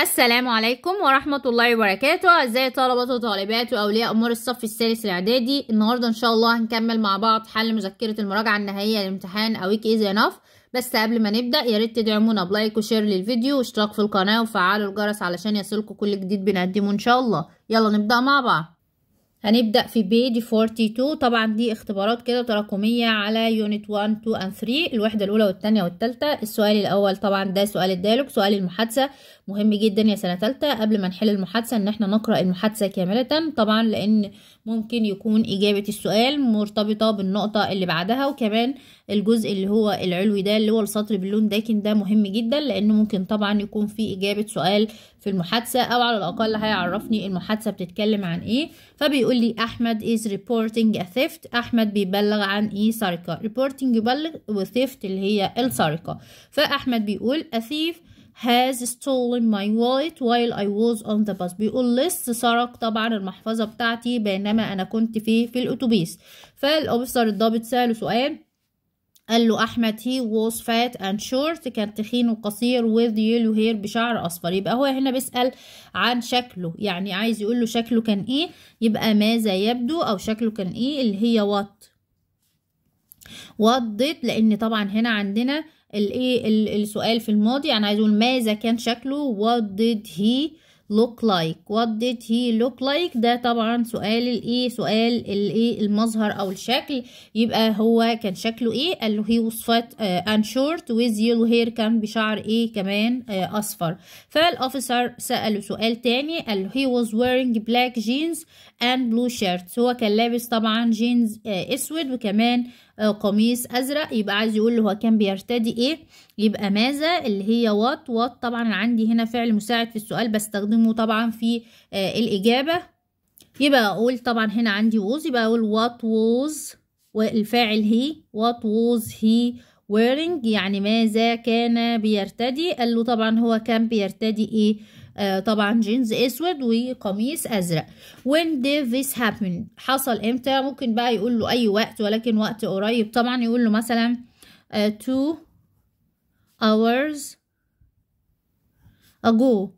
السلام عليكم ورحمة الله وبركاته أعزائي طلبة وطالبات واولياء امور الصف الثالث الاعدادي النهاردة ان شاء الله هنكمل مع بعض حل مذكرة المراجعة النهائية للامتحان اويك ايزي إناف بس قبل ما نبدأ يا ريت تدعمونا بلايك وشير للفيديو واشتراك في القناة وفعلوا الجرس علشان يصلكوا كل جديد بنقدمه ان شاء الله يلا نبدأ مع بعض هنبدأ في بيج 42 طبعا دي اختبارات كده تراكمية على يونت 1 2 and 3 الوحدة الأولى والتانية والتالتة السؤال الأول طبعا ده سؤال الديالوج سؤال المحادثة مهم جدا يا سنة تالتة قبل ما نحل المحادثة إن احنا نقرأ المحادثة كاملة طبعا لأن ممكن يكون إجابة السؤال مرتبطة بالنقطة اللي بعدها وكمان الجزء اللي هو العلوي ده اللي هو السطر باللون داكن ده مهم جدا لأنه ممكن طبعا يكون في إجابة سؤال في المحادثة أو على الأقل هيعرفني المحادثة بتتكلم عن إيه فبيقول لي أحمد is reporting a theft أحمد بيبلغ عن إيه سرقة reporting يبلغ وثيفت اللي هي السرقة فأحمد بيقول a thief has stolen my wallet while I was on the bus بيقول لس سرق طبعا المحفظة بتاعتي بينما أنا كنت في في الأتوبيس فالأوبستر الضابط سأله سؤال قال له احمد he was fat and short كان تخين وقصير with yellow hair بشعر اصفر يبقى هو هنا بيسال عن شكله يعني عايز يقول له شكله كان ايه يبقى ماذا يبدو او شكله كان ايه اللي هي what what did لان طبعا هنا عندنا الايه السؤال في الماضي انا عايز اقول ماذا كان شكله what did he look like what did he look like ده طبعا سؤال الايه سؤال الايه المظهر او الشكل يبقى هو كان شكله ايه قال له he was fat uh, and short with yellow hair كان بشعر ايه كمان uh, اصفر فالاوفيسر سأله سؤال تاني قال له he was wearing black jeans and blue shirt هو كان لابس طبعا جينز uh, اسود وكمان uh, قميص ازرق يبقى عايز يقول له هو كان بيرتدي ايه يبقى ماذا اللي هي وات وات طبعا عندي هنا فعل مساعد في السؤال بستخدمه هنظمه طبعا في آه، الإجابة يبقى أقول طبعا هنا عندي was يبقى أقول what was والفاعل هي what was he wearing يعني ماذا كان بيرتدي قال له طبعا هو كان بيرتدي إيه آه طبعا جينز اسود وقميص ازرق when did this happen حصل امتى ممكن بقى يقول له اي وقت ولكن وقت قريب طبعا يقول له مثلا آه two hours ago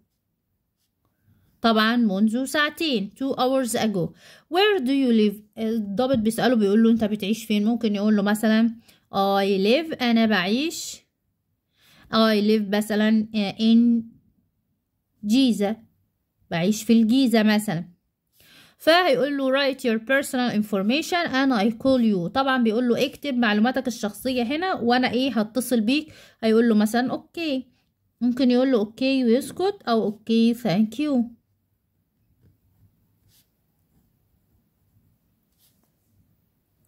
طبعا منذ ساعتين two hours ago where do you live الضابط بيسأله بيقول له انت بتعيش فين ممكن يقول له مثلا I live انا بعيش I live مثلا in جيزة بعيش في الجيزة مثلا فهيقول له write your personal information and I call you طبعا بيقول له اكتب معلوماتك الشخصية هنا وانا ايه هتصل بيك هيقول له مثلا اوكي ممكن يقول له اوكي ويسكت او اوكي ثانك يو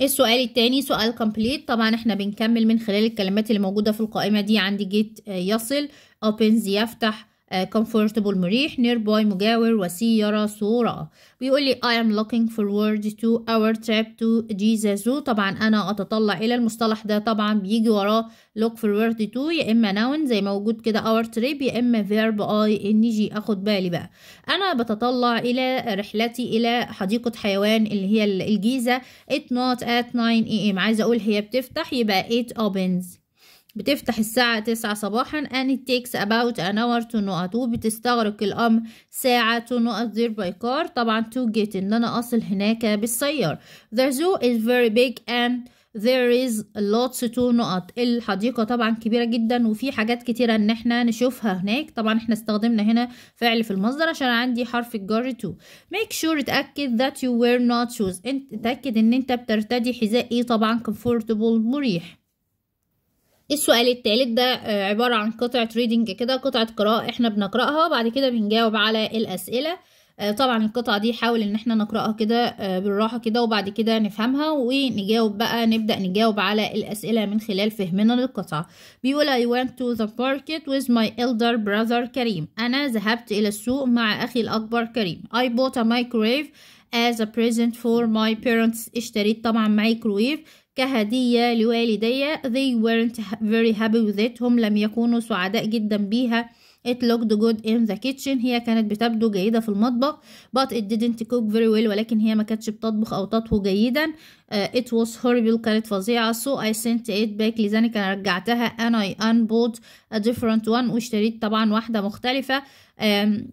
السؤال التاني سؤال كومبليت طبعا احنا بنكمل من خلال الكلمات اللي موجودة في القائمة دي عندي جيت آه، يصل opens يفتح آه، comfortable مريح nearby مجاور وسيارة صورة بيقول لي I am looking forward to our trip to Jesus طبعا أنا أتطلع إلى المصطلح ده طبعا بيجي وراه look forward to يا إما noun زي موجود كده our trip يا إما verb I إن جي أخد بالي بقى أنا بتطلع إلى رحلتي إلى حديقة حيوان اللي هي الجيزة it not at 9 am عايزة أقول هي بتفتح يبقى it opens بتفتح الساعة تسعة صباحا and it takes about an hour to know وبتستغرق الأمر ساعة to know there by car طبعا to get إن أنا أصل هناك بالسيارة the zoo is very big and there is lots to نقط الحديقة طبعا كبيرة جدا وفي حاجات كتيرة ان احنا نشوفها هناك طبعا احنا استخدمنا هنا فعل في المصدر عشان عندي حرف الجر to make sure تأكد that you wear not shoes انت تأكد ان انت بترتدي حذاء ايه طبعا comfortable مريح السؤال الثالث ده آه، عبارة عن قطعة ريدنج كده قطعة قراءة احنا بنقرأها بعد كده بنجاوب على الأسئلة آه، طبعا القطعة دي حاول ان احنا نقرأها كده آه، بالراحة كده وبعد كده نفهمها ونجاوب بقى نبدأ نجاوب على الأسئلة من خلال فهمنا للقطعة بيقول I went to the market with my elder brother كريم أنا ذهبت إلى السوق مع أخي الأكبر كريم I bought a microwave as a present for my parents اشتريت طبعا مايكرويف كهدية لوالدي they weren't very happy with it هم لم يكونوا سعداء جدا بيها it looked good in the kitchen هي كانت بتبدو جيدة في المطبخ but it didn't cook very well ولكن هي ما كانتش بتطبخ أو تطهو جيدا uh, it was horrible كانت فظيعة so I sent it back لذلك أنا رجعتها and I unbought a different one واشتريت طبعا واحدة مختلفة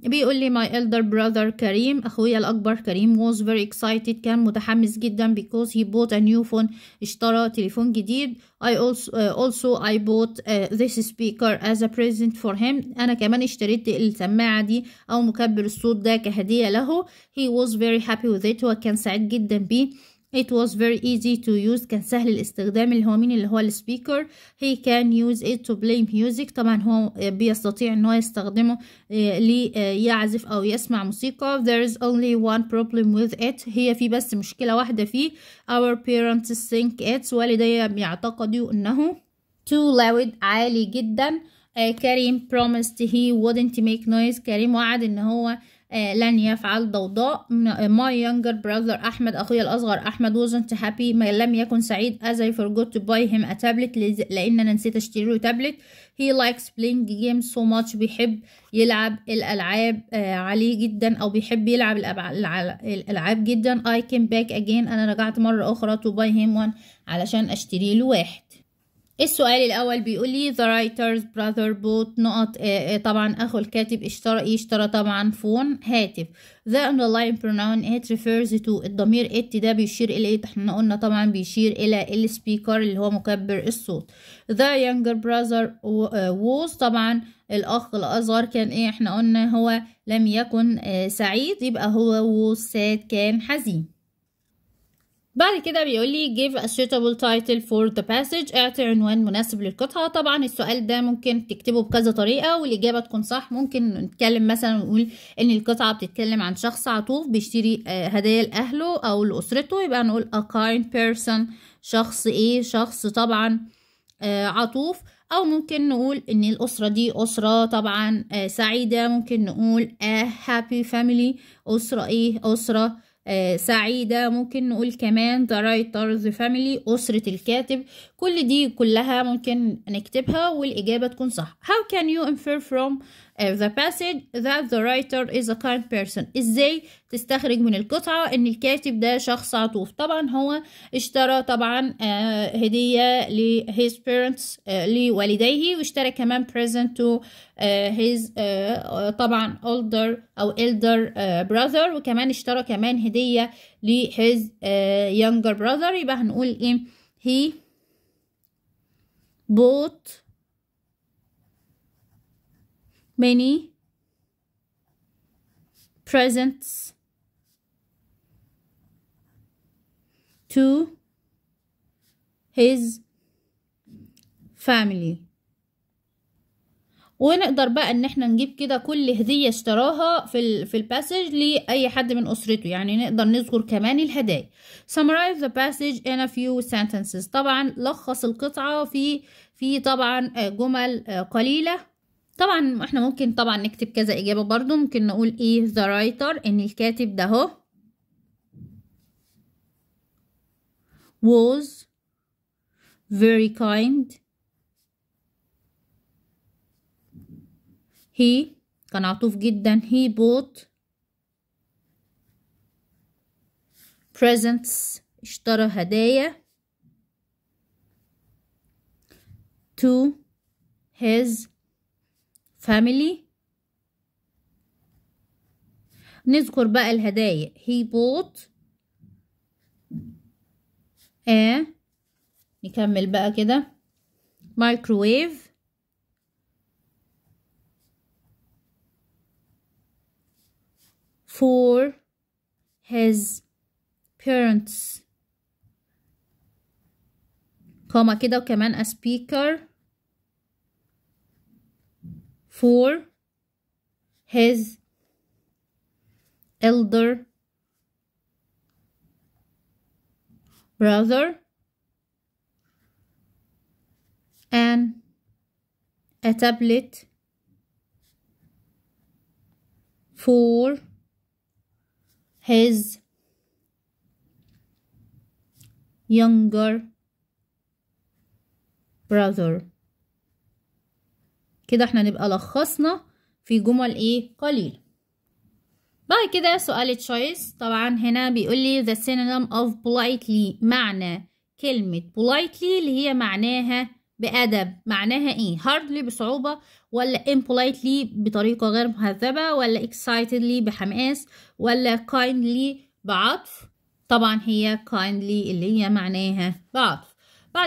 بيقول لي my elder brother كريم أخويا الأكبر كريم was very excited كان متحمس جدا because he bought a new phone اشترى تليفون جديد I also, also I bought uh, this speaker as a present for him أنا كمان اشتريت السماعة دي أو مكبر الصوت ده كهدية له he was very happy with it وكان سعيد جدا بيه It was very easy to use كان سهل الاستخدام اللي هو مين اللي هو السبيكر he can use it to play music طبعا هو بيستطيع ان هو يستخدمه آه، ليعزف آه، او يسمع موسيقى there is only one problem with it هي في بس مشكلة واحدة فيه our parents think it والدي بيعتقدوا انه too loud عالي جدا آه، كريم promised he wouldn't make noise كريم وعد ان هو آه، لن يفعل ضوضاء آه، my younger brother أحمد أخوي الأصغر أحمد wasn't happy ما لم يكن سعيد as I forgot to buy him a tablet لأن أنا نسيت أشتري له تابلت he likes playing games so much بيحب يلعب الألعاب آه، عليه جدا أو بيحب يلعب الألعاب جدا I came back again أنا رجعت مرة أخرى to buy him one علشان أشتري له واحد السؤال الأول بيقول لي the writer's brother bought نقط طبعا أخو الكاتب اشترى اشترى طبعا فون هاتف the underlying pronoun it refers to الضمير it ده بيشير إلى إيه احنا قلنا طبعا بيشير إلى السبيكر اللي هو مكبر الصوت the younger brother was طبعا الأخ الأصغر كان إيه احنا قلنا هو لم يكن آه، سعيد يبقى هو was sad كان حزين بعد كده بيقول لي give a suitable title for the passage اعطي عنوان مناسب للقطعة طبعا السؤال ده ممكن تكتبه بكذا طريقة والإجابة تكون صح ممكن نتكلم مثلا ونقول إن القطعة بتتكلم عن شخص عطوف بيشتري آه، هدايا لأهله أو لأسرته يبقى نقول a kind person شخص إيه شخص طبعا آه، عطوف أو ممكن نقول إن الأسرة دي أسرة طبعا آه، سعيدة ممكن نقول a happy family أسرة إيه أسرة آه، سعيدة ممكن نقول كمان The Writer's طرز فاميلي أسرة الكاتب كل دي كلها ممكن نكتبها والإجابة تكون صح How can you infer from the passage that the writer is a kind person ازاي تستخرج من القطعة ان الكاتب ده شخص عطوف طبعا هو اشترى طبعا آه، هدية ل his parents آه، لوالديه واشترى كمان present to آه، his طبعا older او elder brother وكمان اشترى كمان هدية ل his younger brother يبقى هنقول ايه he bought many presents to his family ونقدر بقى ان احنا نجيب كده كل هدية اشتراها في الـ في الباسج لأي حد من أسرته يعني نقدر نذكر كمان الهدايا summarize the passage in a few sentences طبعا لخص القطعة في في طبعا آه، جمل آه، قليلة طبعا احنا ممكن طبعا نكتب كذا اجابه برضو ممكن نقول ايه ذا رايتر ان الكاتب ده اهو was very kind he كان عطوف جدا he bought presents اشترى هدايا to his family نذكر بقى الهدايا he bought a نكمل بقى كده microwave for his parents كما كده وكمان a speaker for his elder brother and a tablet for his younger brother كده احنا نبقى لخصنا في جمل ايه قليلة بعد كده سؤال تشويس طبعا هنا بيقول لي the synonym of politely معنى كلمة politely اللي هي معناها بأدب معناها ايه hardly بصعوبة ولا impolitely بطريقة غير مهذبة ولا excitedly بحماس ولا kindly بعطف طبعا هي kindly اللي هي معناها بعطف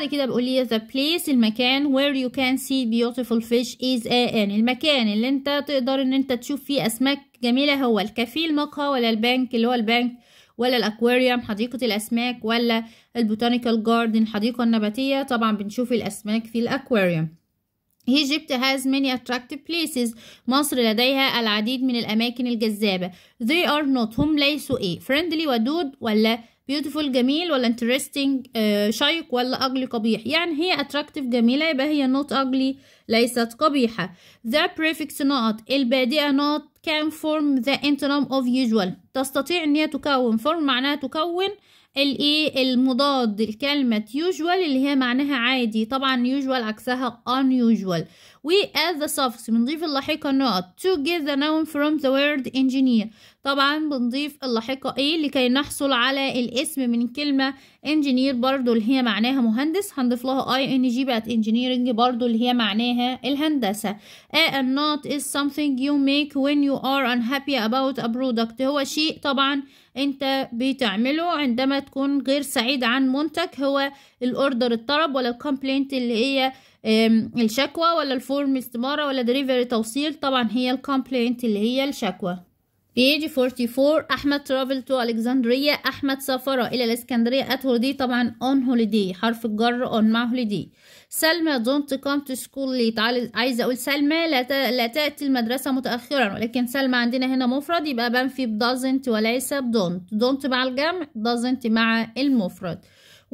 بعد كده بقول لي the place المكان where you can see beautiful fish is a an المكان اللي انت تقدر ان انت تشوف فيه اسماك جميلة هو الكافيه المقهى ولا البنك اللي هو البنك ولا الاكواريوم حديقة الاسماك ولا البوتانيكال جاردن الحديقة النباتية طبعا بنشوف الاسماك في الاكواريوم Egypt has many attractive places مصر لديها العديد من الأماكن الجذابة They are not هم ليسوا إيه friendly ودود ولا بيوتيفول جميل ولا انترستنج آه، شيق ولا اجلي قبيح يعني هي اتراكتيف جميله يبقى هي نوت اجلي ليست قبيحه ذا prefix نقط البادئه نوت can form the antonym of usual تستطيع ان هي تكون form معناها تكون الايه المضاد لكلمة usual اللي هي معناها عادي طبعا usual عكسها unusual وي اد the suffix بنضيف اللاحقة نقط to get the noun from the word engineer طبعا بنضيف اللاحقة A لكي نحصل على الاسم من كلمة انجينير برضو اللي هي معناها مهندس هنضيف لها اي ان جي بقت انجينيرنج برضو اللي هي معناها الهندسة A and not is something you make when you are unhappy about a product هو شيء طبعا انت بتعمله عندما تكون غير سعيد عن منتج هو الاوردر الطلب ولا الكومبلينت اللي هي الشكوى ولا الفورم استمارة ولا دليفري توصيل طبعا هي الكومبلينت اللي هي الشكوى بيج 44 أحمد ترافل تو ألكسندرية أحمد سافر إلى الإسكندرية at holiday طبعا on holiday حرف الجر on مع holiday سلمى don't come to school late عايزة أقول سلمى لا, لا تأتي المدرسة متأخرا ولكن سلمى عندنا هنا مفرد يبقى بنفي ب doesn't وليس ب don't don't مع الجمع doesn't مع المفرد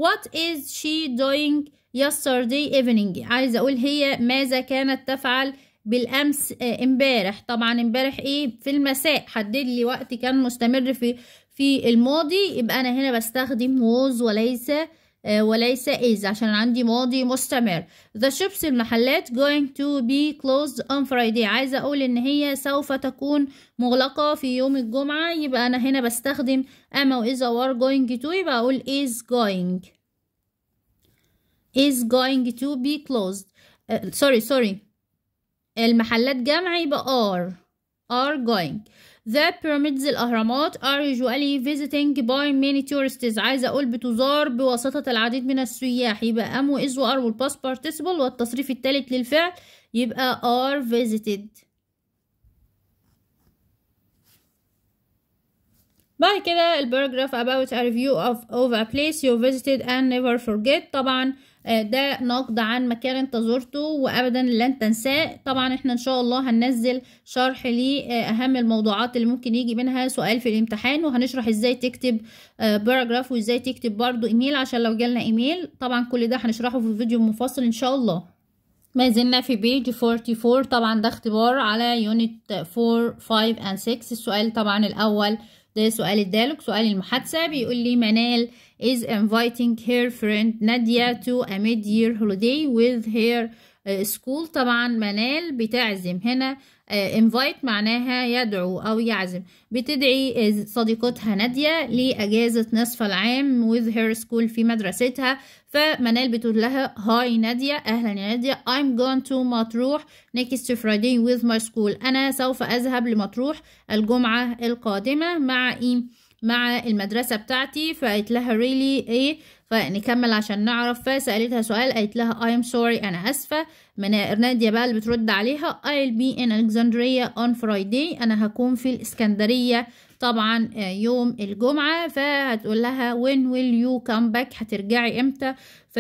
what is she doing yesterday evening عايزة أقول هي ماذا كانت تفعل بالامس آه، امبارح طبعا امبارح ايه في المساء حدد لي وقت كان مستمر في في الماضي يبقى انا هنا بستخدم was وليس آه، وليس is عشان عندي ماضي مستمر the shops المحلات going to be closed on Friday عايزة أقول إن هي سوف تكون مغلقة في يوم الجمعة يبقى أنا هنا بستخدم أما و is or going to يبقى أقول is going is going to be closed uh, sorry sorry المحلات جمع يبقى are are going The pyramids الأهرامات are usually visiting by many tourists عايزة أقول بتزار بواسطة العديد من السياح يبقى am و is و are والpast participle والتصريف الثالث للفعل يبقى are visited بعد كده الباراجراف about a review of, of a place you visited and never forget طبعا آه، ده نقد عن مكان انت زرته وابدا لن تنساه طبعا احنا ان شاء الله هننزل شرح لاهم آه، الموضوعات اللي ممكن يجي منها سؤال في الامتحان وهنشرح ازاي تكتب باراجراف آه، وازاي تكتب برضو ايميل عشان لو جالنا ايميل طبعا كل ده هنشرحه في فيديو مفصل ان شاء الله ما زلنا في بيج 44 طبعا ده اختبار على يونت 4 5 and 6 السؤال طبعا الاول ده سؤال الدالك سؤال المحادثة بيقول لي منال is inviting her friend نادية to a mid-year holiday with her uh, school طبعا منال بتعزم هنا آه، invite معناها يدعو أو يعزم بتدعي آه، صديقتها نادية لأجازة نصف العام with her school في مدرستها فمنال بتقول لها هاي نادية أهلا يا نادية I'm going to مطروح next Friday with my school أنا سوف أذهب لمطروح الجمعة القادمة مع إيه؟ مع المدرسة بتاعتي فقالت لها really إيه فنكمل عشان نعرف فسألتها سؤال قالت لها I am sorry أنا آسفة من إرناديا بقى اللي بترد عليها I'll be in Alexandria on Friday أنا هكون في الإسكندرية طبعا آه، يوم الجمعة فهتقول لها when will you come back هترجعي إمتى ف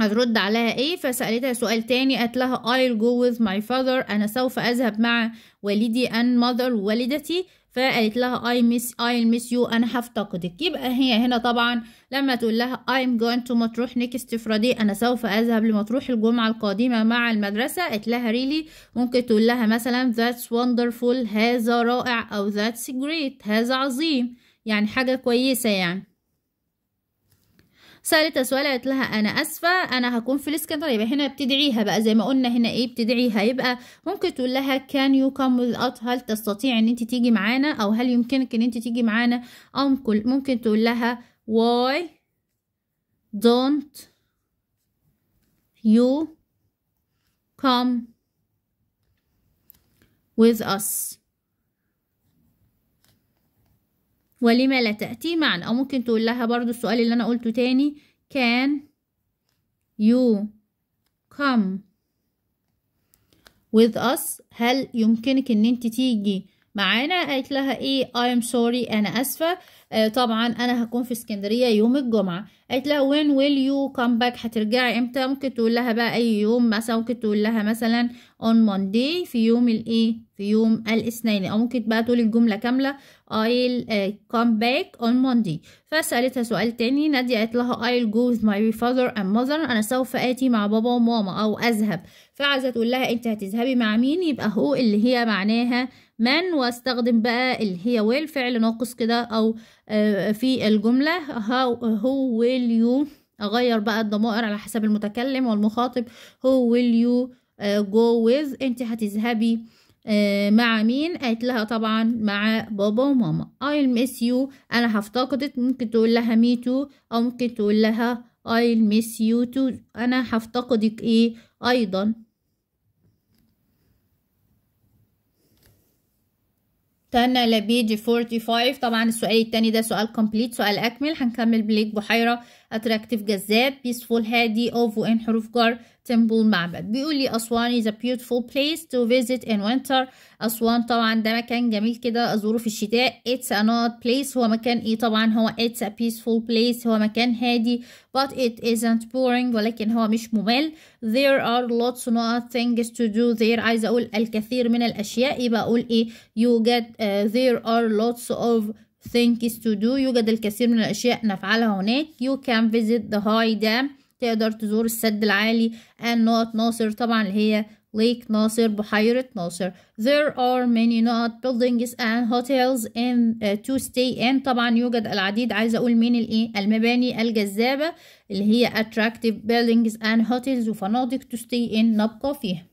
هترد عليها ايه فسألتها سؤال تاني قالت لها I'll go with my father أنا سوف أذهب مع والدي and mother والدتي فقالت لها I miss I miss you أنا هفتقدك يبقى هي هنا طبعا لما تقول لها I'm going to مطروح next Friday أنا سوف أذهب لمطروح الجمعة القادمة مع المدرسة قالت لها really ممكن تقول لها مثلا that's wonderful هذا رائع أو that's great هذا عظيم يعني حاجة كويسة يعني سالت سؤال قالت لها انا اسفه انا هكون في الاسكندريه يبقى هنا بتدعيها بقى زي ما قلنا هنا ايه بتدعيها يبقى ممكن تقول لها كان يو كام وذ هل تستطيع ان انت تيجي معانا او هل يمكنك ان انت تيجي معانا أو ممكن تقول لها why don't you come with us ولما لا تأتي معا أو ممكن تقول لها برضو السؤال اللي أنا قلته تاني can you come with us هل يمكنك ان انت تيجي معانا قالت لها ايه اي ام سوري انا اسفه آه طبعا انا هكون في اسكندريه يوم الجمعه قالت لها وين ويل يو كم باك هترجعي امتى ممكن تقول لها بقى اي يوم مثلا ممكن تقول لها مثلا on Monday في يوم الايه في يوم الاثنين او ممكن بقى تقول الجمله كامله ايل كم باك اون Monday فسالتها سؤال تاني نادية قالت لها ايل جو وذ ماي فادر اند ماذر انا سوف اتي مع بابا وماما او اذهب فعايزه تقول لها انت هتذهبي مع مين يبقى هو اللي هي معناها من واستخدم بقى اللي هي ويل فعل ناقص كده أو آه، في الجملة هو هو ويل يو أغير بقى الضمائر على حسب المتكلم والمخاطب هو ويل يو جو ويز أنت هتذهبي آه، مع مين قالت لها طبعا مع بابا وماما I'll miss you أنا هفتقدك ممكن تقول لها me too أو ممكن تقول لها I'll miss you too أنا هفتقدك إيه أيضا استنى لبيج 45 طبعا السؤال التاني ده سؤال كومبليت سؤال اكمل هنكمل بليك بحيره attractive جذاب peaceful هادي of ان حروف جر تمبل معبد بيقول لي اسوان is a beautiful place to visit in winter اسوان طبعا ده مكان جميل كده ازوره في الشتاء it's a not place هو مكان ايه طبعا هو it's a peaceful place هو مكان هادي but it isn't boring ولكن هو مش ممل there are lots of things to do there عايزه اقول الكثير من الاشياء يبقى اقول ايه you get uh, there are lots of things to do يوجد الكثير من الأشياء نفعلها هناك you can visit the high dam تقدر تزور السد العالي and not ناصر طبعا اللي هي Lake ناصر بحيرة ناصر there are many not buildings and hotels in uh, to stay in طبعا يوجد العديد عايزة أقول من الإيه المباني الجذابة اللي هي attractive buildings and hotels وفنادق to stay in نبقى فيها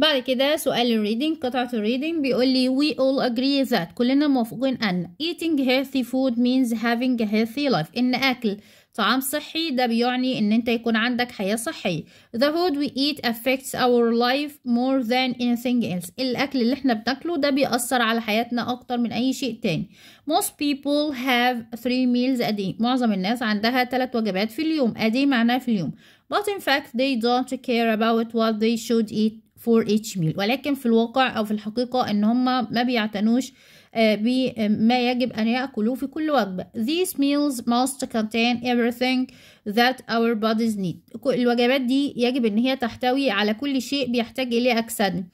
بعد كده سؤال الريدنج قطعة الريدنج بيقول لي we all agree that كلنا موافقين أن eating healthy food means having a healthy life إن أكل طعام صحي ده بيعني إن أنت يكون عندك حياة صحية the food we eat affects our life more than anything else الأكل اللي احنا بناكله ده بيأثر على حياتنا أكتر من أي شيء تاني most people have three meals a day معظم الناس عندها ثلاث وجبات في اليوم a day معناها في اليوم but in fact they don't care about what they should eat for each meal ولكن في الواقع أو في الحقيقة إن هما ما بيعتنوش آه، بما آه، يجب أن يأكلوه في كل وجبة these meals must contain everything that our bodies need الوجبات دي يجب إن هي تحتوي على كل شيء بيحتاج إليه أجسادنا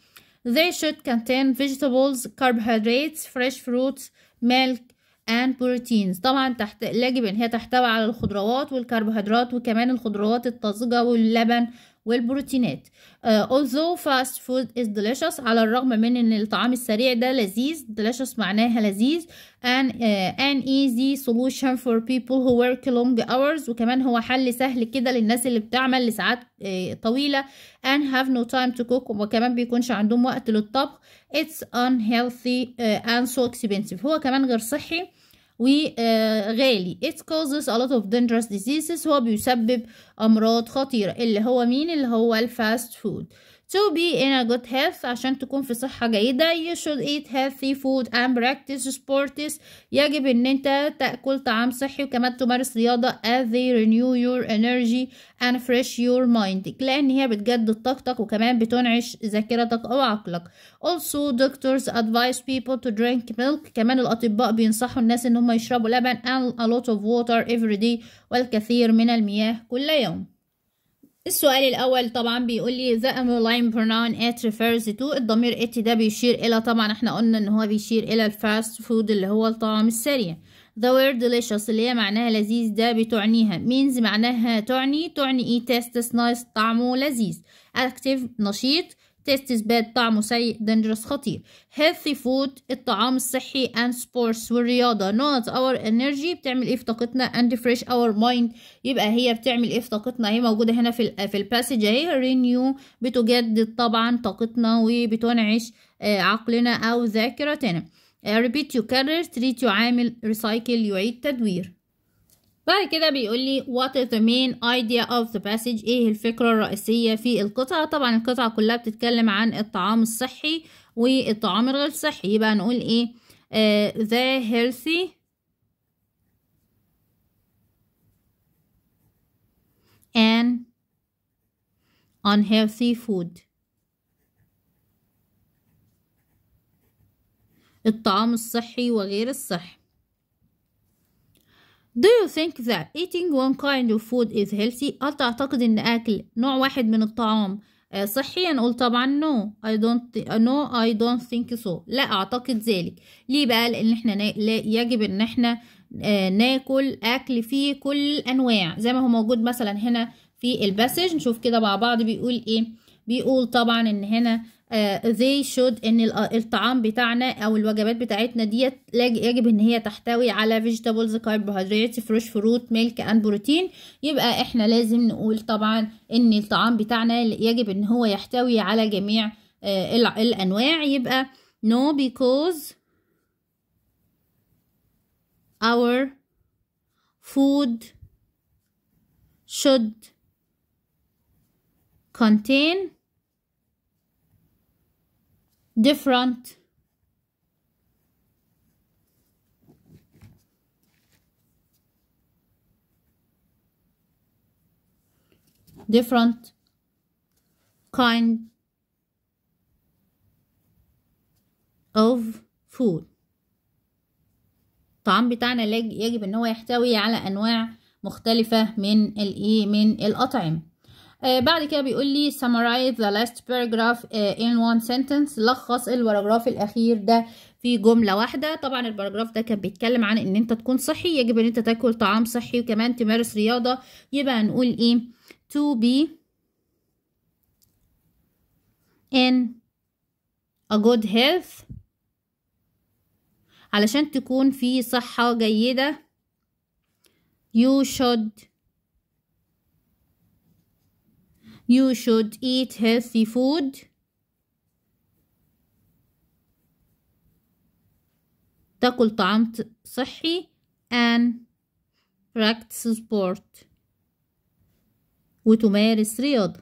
They should contain vegetables, carbohydrates, fresh fruits, milk, and proteins. طبعا تحت يجب ان هي تحتوي على الخضروات والكربوهيدرات وكمان الخضروات الطازجة واللبن والبروتينات uh, although fast food is delicious على الرغم من ان الطعام السريع ده لذيذ delicious معناها لذيذ and, uh, an easy solution for people who work long hours وكمان هو حل سهل كده للناس اللي بتعمل لساعات uh, طويلة and have no time to cook وكمان بيكونش عندهم وقت للطبخ it's unhealthy uh, and so expensive هو كمان غير صحي وغالي آه، it causes a lot of dangerous diseases هو بيسبب أمراض خطيرة اللي هو مين اللي هو الفاست فود to be in a good health عشان تكون في صحة جيدة you should eat healthy food and practice sports يجب ان انت تأكل طعام صحي وكمان تمارس رياضة as they renew your energy and fresh your mind لان هي بتجدد طاقتك وكمان بتنعش ذاكرتك او عقلك also doctors advise people to drink milk كمان الاطباء بينصحوا الناس ان هم يشربوا لبن and a lot of water every day والكثير من المياه كل يوم السؤال الأول طبعا بيقول لي the underlying pronoun it refers to الضمير it ده بيشير إلى طبعا احنا قلنا إن هو بيشير إلى الفاست فود اللي هو الطعام السريع the word delicious اللي هي معناها لذيذ ده بتعنيها means معناها تعني تعني ايه taste nice طعمه لذيذ active نشيط تيست باد طعمه سيء دنجرس خطير healthy food الطعام الصحي and sports والرياضة نوت our energy بتعمل إيه في طاقتنا and refresh our mind يبقى هي بتعمل إيه في طاقتنا هي موجودة هنا في في الباسج أهي renew بتجدد طبعا طاقتنا وبتنعش آه، عقلنا أو ذاكرتنا آه، repeat يكرر treat يعامل recycle يعيد تدوير بعد كده بيقول لي what is the main idea of the passage ايه الفكرة الرئيسية في القطعة طبعا القطعة كلها بتتكلم عن الطعام الصحي والطعام الغير صحي يبقى نقول ايه uh, the healthy and unhealthy food الطعام الصحي وغير الصحي Do you think that eating one kind of food is healthy? هل تعتقد أن أكل نوع واحد من الطعام آه، صحي نقول طبعا no I don't آه، no I don't think so لا أعتقد ذلك ليه بقى لأن احنا نا... لا يجب أن احنا آه، ناكل أكل فيه كل الأنواع زي ما هو موجود مثلا هنا في الباسج نشوف كده مع بعض بيقول إيه بيقول طبعا إن هنا آه، they should ان الطعام بتاعنا او الوجبات بتاعتنا ديت يجب ان هي تحتوي على vegetables carbohydrates fresh fruit milk and protein يبقى احنا لازم نقول طبعا ان الطعام بتاعنا يجب ان هو يحتوي على جميع آه، الانواع يبقى no because our food should contain different different kind of food الطعام بتاعنا يجب ان هو يحتوي على انواع مختلفة من الايه من الاطعمة آه، بعد كده بيقول لي summarize the last paragraph آه، in one sentence لخص الباراجراف الاخير ده في جمله واحده طبعا الباراجراف ده كان بيتكلم عن ان انت تكون صحي يجب ان انت تاكل طعام صحي وكمان تمارس رياضه يبقى هنقول ايه to be in a good health علشان تكون في صحه جيده you should You should eat healthy food. تأكل طعام صحي and practice sport وتمارس رياضة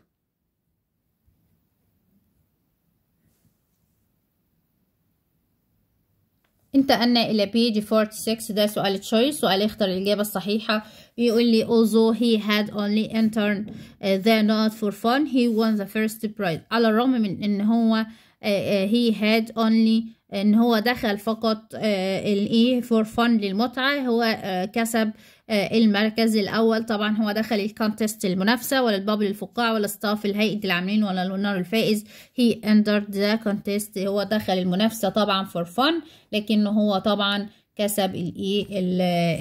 انتقلنا إلى page 46 ده سؤال choice سؤال اختر الإجابة الصحيحة يقول لي although he had only entered uh, the not for fun he won the first prize على الرغم من ان هو uh, uh, he had only ان هو دخل فقط الايه فور فن للمتعه هو كسب المركز الاول طبعا هو دخل الكونتست المنافسه ولا البابل الفقاع ولا ستاف الهيئه العاملين ولا لونار الفائز هي اندر ذا كونتست هو دخل المنافسه طبعا فور فن لكنه هو طبعا كسب الايه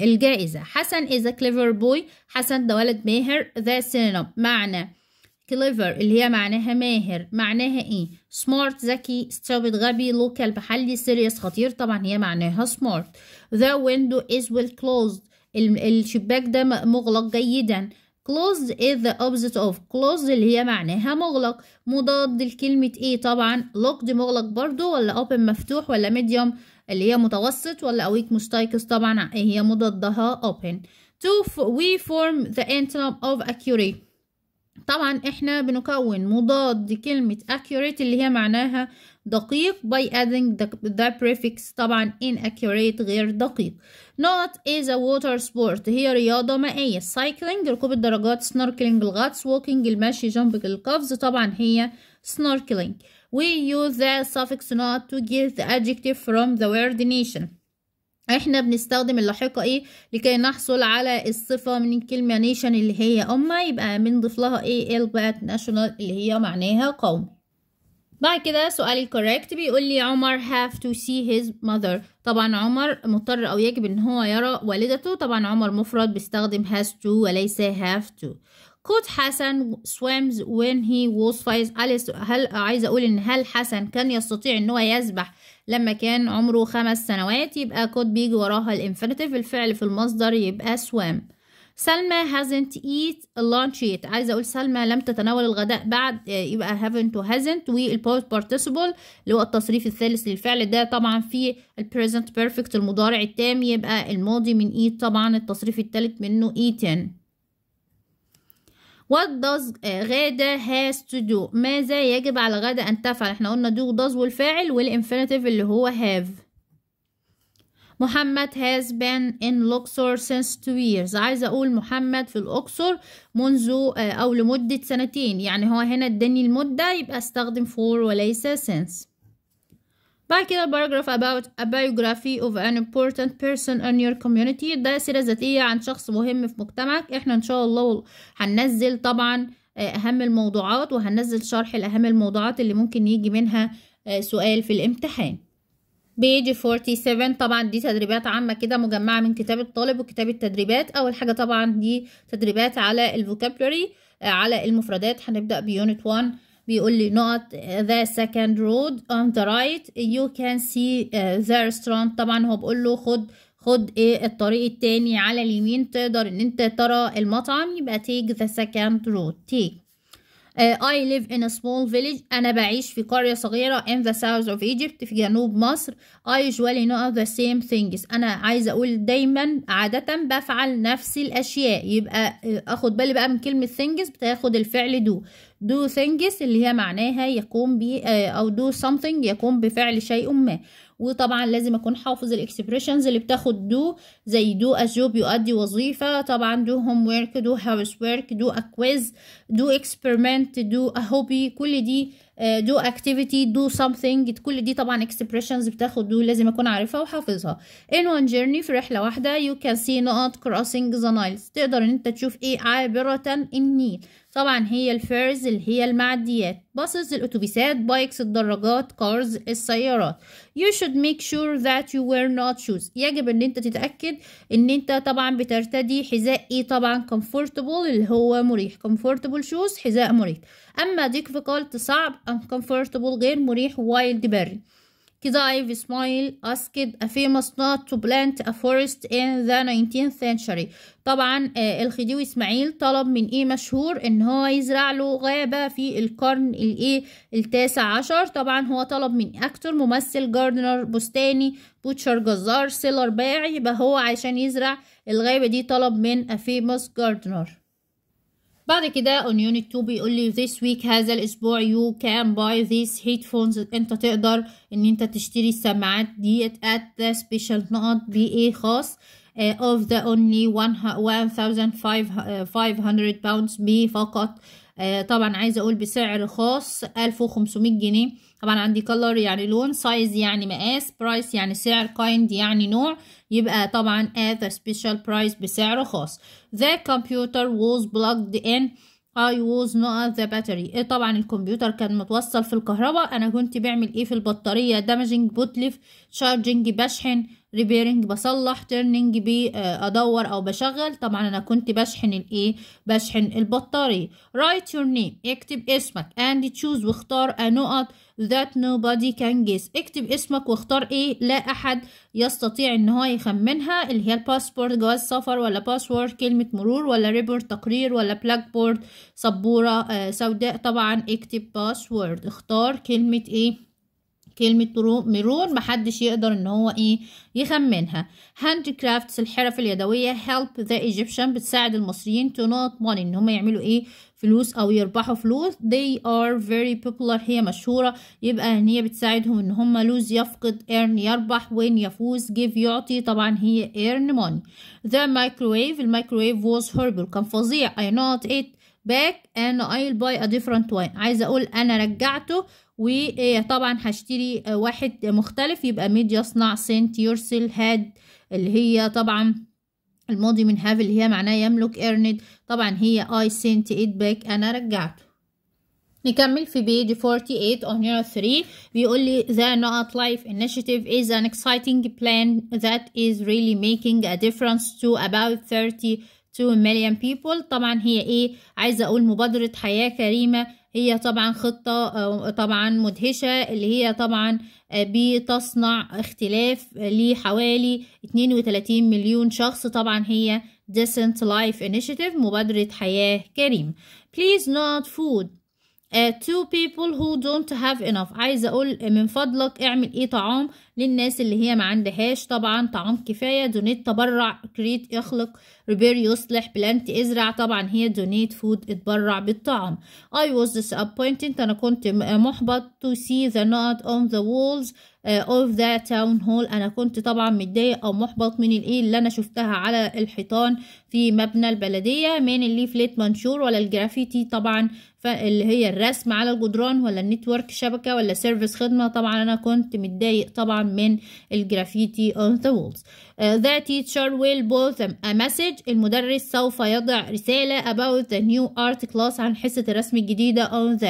الجائزه حسن is a clever boy حسن ده ولد ماهر the synonym معنى clever اللي هي معناها ماهر معناها ايه smart ذكي stupid غبي local محلي serious خطير طبعا هي معناها smart the window is well closed الشباك ده مغلق جيدا closed is the opposite of closed اللي هي معناها مغلق مضاد لكلمة ايه طبعا locked مغلق برضو ولا open مفتوح ولا medium اللي هي متوسط ولا اويك مستيكس طبعا إيه هي مضادها open to we form the antonym of accurate طبعا احنا بنكون مضاد كلمة accurate اللي هي معناها دقيق by adding the, the prefix طبعا inaccurate غير دقيق not is a water sport هي رياضة مائية cycling ركوب الدرجات snorkeling الغطس walking المشي jumping القفز طبعا هي snorkeling we use the suffix not to get the adjective from the word nation احنا بنستخدم اللاحقة ايه لكي نحصل على الصفة من الكلمة nation اللي هي أمة يبقى بنضيف لها ايه البات national اللي هي معناها قوم بعد كده سؤال الكوريكت بيقول لي عمر have to see his mother طبعا عمر مضطر او يجب ان هو يرى والدته طبعا عمر مفرد بيستخدم has to وليس have to كود حسن سويمز وين هي ووز فايز أليس هل عايزة أقول إن هل حسن كان يستطيع إن هو يسبح لما كان عمره خمس سنوات يبقى كود بيجي وراها الانفينيتيف الفعل في المصدر يبقى swam سلمى hasn't eat lunch yet عايزة أقول سلمى لم تتناول الغداء بعد يبقى haven't و hasn't والبوست participle اللي هو التصريف الثالث للفعل ده طبعا في البريزنت بيرفكت المضارع التام يبقى الماضي من eat طبعا التصريف الثالث منه eaten what does غادة has to do ماذا يجب على غادة أن تفعل احنا قلنا do does والفاعل والإنفينيتيف اللي هو have محمد has been in Luxor since two years عايزة أقول محمد في الأقصر منذ آه، أو لمدة سنتين يعني هو هنا اداني المدة يبقى استخدم for وليس since بعد كده paragraph about a biography of an important person in your community ده سيرة ذاتية عن شخص مهم في مجتمعك احنا ان شاء الله هننزل طبعا آه، اهم الموضوعات وهننزل شرح لاهم الموضوعات اللي ممكن يجي منها آه، سؤال في الامتحان بيج 47 طبعا دي تدريبات عامة كده مجمعة من كتاب الطالب وكتاب التدريبات أول حاجة طبعا دي تدريبات على الفوكابلوري آه، على المفردات هنبدأ بيونت 1 بيقول لي not the second road on the right you can see uh, the restaurant طبعا هو بقول له خد خد ايه الطريق التاني على اليمين تقدر ان انت ترى المطعم يبقى take the second road take آه، I live in a small village أنا بعيش في قرية صغيرة in the south of Egypt في جنوب مصر I usually know the same things أنا عايزة أقول دايما عادة بفعل نفس الأشياء يبقى آه، أخد بالي بقى من كلمة things بتاخد الفعل do do things اللي هي معناها يقوم ب آه، أو do something يقوم بفعل شيء ما وطبعا لازم اكون حافظ الاكسبريشنز اللي بتاخد دو زي دو اجوب يؤدي وظيفه طبعا دو هوم ورك دو هاوس ورك دو اكويز دو اكسبيرمنت دو هوبي كل دي آه، دو اكتيفيتي دو سمثينج كل دي طبعا اكسبريشنز بتاخد دو لازم اكون عارفها وحافظها ان وان جيرني في رحله واحده يو كان سي نقط كروسنج ذا نايلز تقدر ان انت تشوف ايه عابره النيل طبعا هي الفيرز اللي هي المعديات باصز الأتوبيسات بايكس الدراجات cars السيارات you should make sure that you wear not shoes يجب ان انت تتأكد ان انت طبعا بترتدي حذاء ايه طبعا comfortable اللي هو مريح comfortable shoes حذاء مريح اما difficult صعب uncomfortable غير مريح wild berry كده ايف سمايل اسكد a نوت تو بلانت ا فورست ان ذا 19th century طبعا آه، الخديوي اسماعيل طلب من ايه مشهور ان هو يزرع له غابة في القرن الايه التاسع عشر طبعا هو طلب من اكتور ممثل جاردنر بستاني بوتشر جزار سيلر باع يبقى هو عشان يزرع الغابة دي طلب من a جاردنر بعد كده on unit 2 بيقول لي this week هذا الاسبوع you can buy these headphones انت تقدر ان انت تشتري السماعات دي at the special نقط بايه خاص uh, of the only 1500 uh, pounds فقط uh, طبعا عايزه اقول بسعر خاص 1500 جنيه طبعا عندي كلر يعني لون سايز يعني مقاس برايس يعني سعر كايند يعني نوع يبقى طبعا at a special price بسعر خاص the computer was plugged in I was not the battery إيه طبعا الكمبيوتر كان متوصل في الكهرباء انا كنت بعمل ايه في البطارية damaging bootlift charging بشحن ريبيرنج بصلح تيرنينج آه، ادور او بشغل طبعا انا كنت بشحن الايه بشحن البطاريه write your name اكتب اسمك and choose واختار نقط that nobody can guess اكتب اسمك واختار ايه لا احد يستطيع ان هو يخمنها اللي هي الباسبورت جواز سفر ولا باسورد كلمة مرور ولا ريبورت تقرير ولا بلاك بورد سبورة آه سوداء طبعا اكتب باسورد اختار كلمة ايه كلمة مرور محدش يقدر ان هو ايه يخمنها هاند كرافتس الحرف اليدوية help ذا Egyptian بتساعد المصريين to not money ان هم يعملوا ايه فلوس او يربحوا فلوس they are very popular هي مشهورة يبقى ان هي بتساعدهم ان هم لوز يفقد earn يربح وين يفوز give يعطي طبعا هي earn money the microwave الميكرويف was horrible كان فظيع I not it back and I'll buy a different one عايزة اقول انا رجعته وطبعا هشتري آه، واحد مختلف يبقى ميد يصنع سنت يورسل هاد اللي هي طبعا الماضي من هاف اللي هي معناه يملك ارند طبعا هي اي سنت ات باك انا رجعته نكمل في بيج 48 on يور 3 بيقول لي the لايف life initiative is an exciting plan that is really making a difference to about 32 مليون people طبعا هي ايه عايزة اقول مبادرة حياة كريمة هي طبعا خطة آه، طبعا مدهشة اللي هي طبعا آه، بتصنع اختلاف لحوالي 32 مليون شخص طبعا هي Decent Life Initiative مبادرة حياة كريم Please not food uh, to people who don't have enough عايزة أقول من فضلك اعمل إيه طعام للناس اللي هي ما عندهاش طبعا طعام كفايه دونيت تبرع كريت يخلق ريبير يصلح بلانت ازرع طبعا هي دونيت فود اتبرع بالطعام I was disappointed انا كنت محبط to see the knot on the walls uh, of the town hall انا كنت طبعا متضايق او محبط من الايه اللي انا شفتها على الحيطان في مبنى البلديه من الليفليت منشور ولا الجرافيتي طبعا اللي هي الرسم على الجدران ولا النتورك شبكه ولا سيرفيس خدمه طبعا انا كنت متضايق طبعا من الجرافيتي on the walls uh, the teacher will both a message المدرس سوف يضع رسالة about the new art class عن حصة الرسم الجديدة on the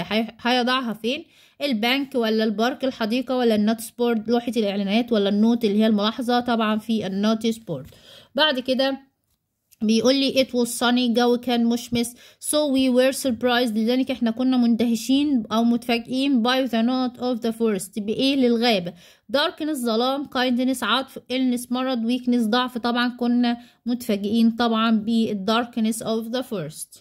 هيضعها فين البنك ولا البارك الحديقة ولا النوتس بورد لوحة الإعلانات ولا النوت اللي هي الملاحظة طبعا في النوتس بورد بعد كده بيقول لي it was sunny الجو كان مشمس so we were surprised لذلك احنا كنا مندهشين او متفاجئين by the not of the forest بايه للغابه darkness ظلام kindness عطف illness مرض weakness ضعف طبعا كنا متفاجئين طبعا darkness of the forest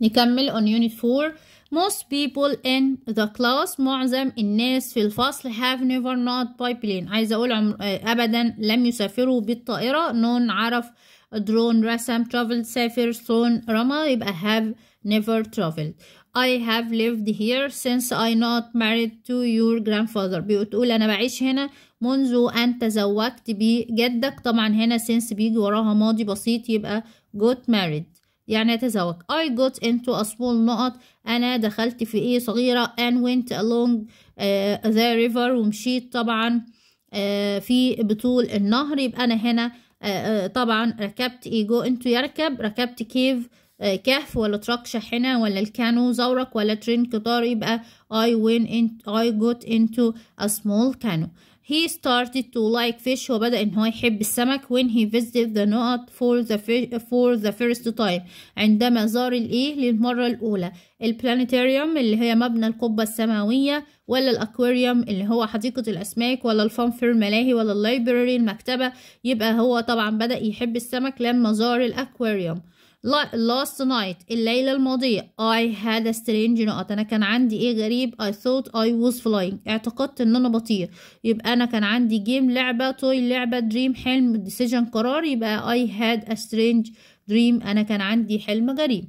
نكمل on unit 4 most people in the class معظم الناس في الفصل have never not by plane عايزه اقول عمر آه، ابدا لم يسافروا بالطائره نون عرف درون رسم traveled سافر صون رمى يبقى have never traveled I have lived here since I not married to your grandfather بتقول أنا بعيش هنا منذ أن تزوجت بجدك طبعا هنا since بيجي وراها ماضي بسيط يبقى got married يعني تزوج I got into a small نقط أنا دخلت في إيه صغيرة and went along uh, the river ومشيت طبعا uh, في بطول النهر يبقى أنا هنا آه، آه، طبعا ركبت ايجو انتو يركب ركبت كيف آه، كهف ولا تراك شاحنة ولا الكانو زورق ولا ترين قطار يبقى اي وين انت I got into a small canoe He started to like fish هو بدأ إن هو يحب السمك when he visited the nut for the, fish for the first time عندما زار الإيه للمرة الأولى البلانيتاريوم اللي هي مبنى القبة السماوية ولا الأكواريوم اللي هو حديقة الأسماك ولا الفانفير الملاهي ولا اللايبراري المكتبة يبقى هو طبعا بدأ يحب السمك لما زار الأكواريوم last night الليلة الماضية I had a strange نقط أنا كان عندي إيه غريب I thought I was flying اعتقدت إن أنا بطير يبقى أنا كان عندي جيم لعبة توي لعبة dream حلم decision قرار يبقى I had a strange dream أنا كان عندي حلم غريب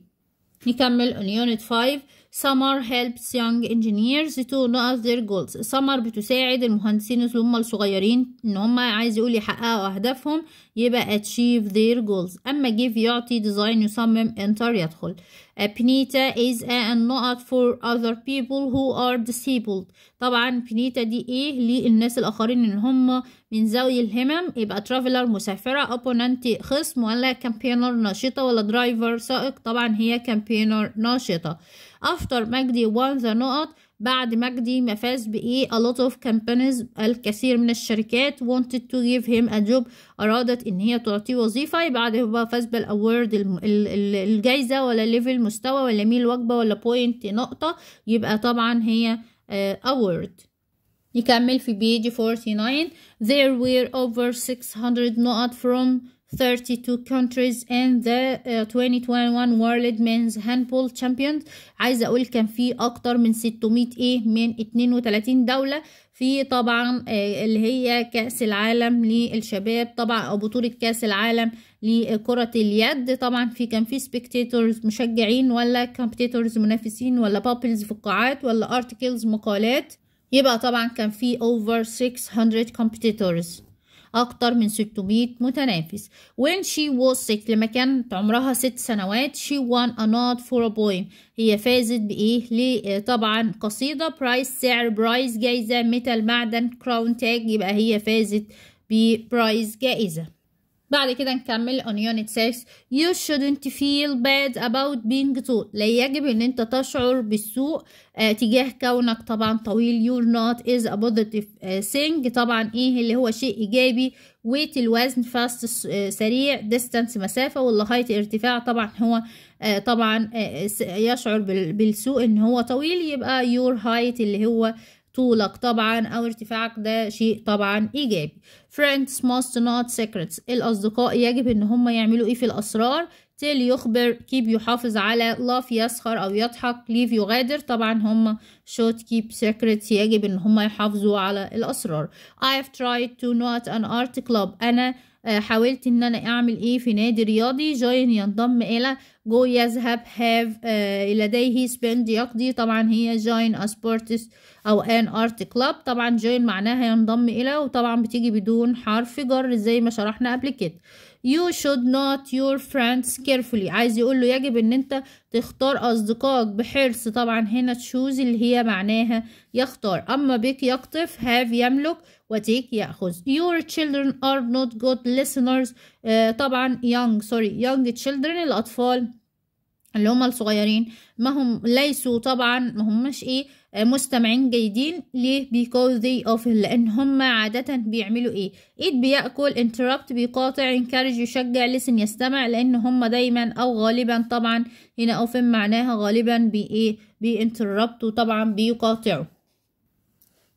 نكمل on unit 5 Summer helps young engineers to know their goals. Summer بتساعد المهندسين اللي هم الصغيرين ان هم عايز يقول يحققوا اهدافهم يبقى achieve their goals. اما give يعطي design يصمم enter يدخل. بنيتا is a not for other people who are disabled. طبعا بنيتا دي ايه للناس الاخرين ان هم من ذوي الهمم يبقى traveler مسافرة opponent خصم ولا campaigner ناشطه ولا driver سائق طبعا هي campaigner ناشطه after مجدي won the نقط بعد مجدي ما فاز بإيه a lot of companies الكثير من الشركات wanted to give him a job أرادت إن هي تعطيه وظيفة بعد هو فاز بالأورد الجايزة ولا ليفل مستوى ولا ميل وجبة ولا بوينت نقطة يبقى طبعا هي أورد آه، نكمل في بيج 49 there were over 600 نقط from 32 countries in the 2021 uh, World Men's Handball Champions عايزة أقول كان في أكتر من 600 إيه من 32 دولة في طبعا آه، اللي هي كأس العالم للشباب طبعا أو بطولة كأس العالم لكرة اليد طبعا في كان في سبيكتيتورز مشجعين ولا كومبيتيتورز منافسين ولا بابلز فقاعات ولا ارتكلز مقالات يبقى طبعا كان في over 600 competitors أكتر من 600 متنافس when she was sick لما كانت عمرها 6 سنوات she won a nod for a poem هي فازت بإيه ليه طبعا قصيدة برايس سعر برايس جايزة ميتال معدن كراون تاج يبقى هي فازت ببرايس جائزة بعد كده نكمل on unit 6 you shouldn't feel bad about being tall لا يجب ان انت تشعر بالسوء آه تجاه كونك طبعا طويل you're not is a positive آه thing طبعا ايه اللي هو شيء ايجابي weight الوزن fast آه سريع distance مسافة والهايت ارتفاع طبعا هو آه طبعا آه يشعر بالسوء ان هو طويل يبقى your height اللي هو طولك طبعا أو ارتفاعك ده شيء طبعا إيجابي friends must not secrets الأصدقاء يجب إن هم يعملوا إيه في الأسرار تيل يخبر كيب يحافظ على لاف يسخر أو يضحك ليف يغادر طبعا هم should keep secrets يجب إن هم يحافظوا على الأسرار have tried to not an art club أنا آه، حاولت ان انا اعمل ايه في نادي رياضي جوين ينضم الى جو يذهب هاف لديه سبند يقضي طبعا هي جوين اسبورتس او ان ارت كلاب طبعا جوين معناها ينضم الى وطبعا بتيجي بدون حرف جر زي ما شرحنا قبل كده you should not your friends carefully عايز يقول له يجب ان انت تختار اصدقائك بحرص طبعا هنا تشوز اللي هي معناها يختار اما بيك يقطف have يملك وتيك يأخذ your children are not good listeners آه، طبعا young sorry young children الأطفال اللي هم الصغيرين ما هم ليسوا طبعا ما مش ايه آه، مستمعين جيدين ليه because they often لان هم عادة بيعملوا ايه ايد بيأكل interrupt بيقاطع encourage يشجع listen يستمع لان هم دايما او غالبا طبعا هنا اوفن معناها غالبا بايه بي interrupt وطبعا بيقاطعوا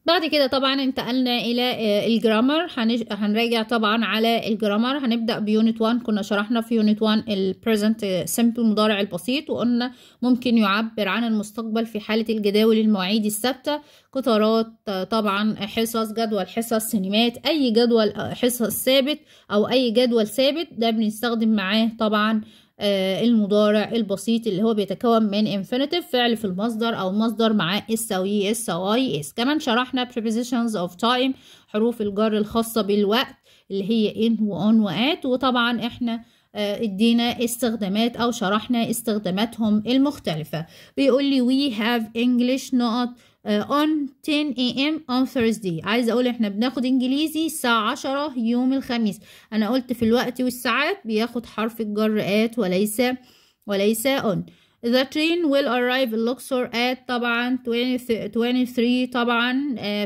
بعد كده طبعا انتقلنا الى آه، الجرامر هنراجع طبعا على الجرامر هنبدا بيونت 1 كنا شرحنا في يونت 1 البريزنت سمبل المضارع البسيط وقلنا ممكن يعبر عن المستقبل في حاله الجداول المواعيد الثابته قطارات آه، طبعا حصص جدول حصص سينمات اي جدول آه، حصص ثابت او اي جدول ثابت ده بنستخدم معاه طبعا آه، المضارع البسيط اللي هو بيتكون من infinitive فعل في المصدر أو مصدر مع اس أو اي e، اس أو اي اس كمان شرحنا prepositions of time حروف الجر الخاصة بالوقت اللي هي in وon وات وطبعا احنا آه، ادينا استخدامات او شرحنا استخداماتهم المختلفة بيقول لي we have English نقط آه، on 10 a.m. on Thursday عايزة أقول إحنا بناخد إنجليزي الساعة 10 يوم الخميس أنا قلت في الوقت والساعات بياخد حرف الجر at وليس وليس on The train will arrive in Luxor at طبعا 23 طبعا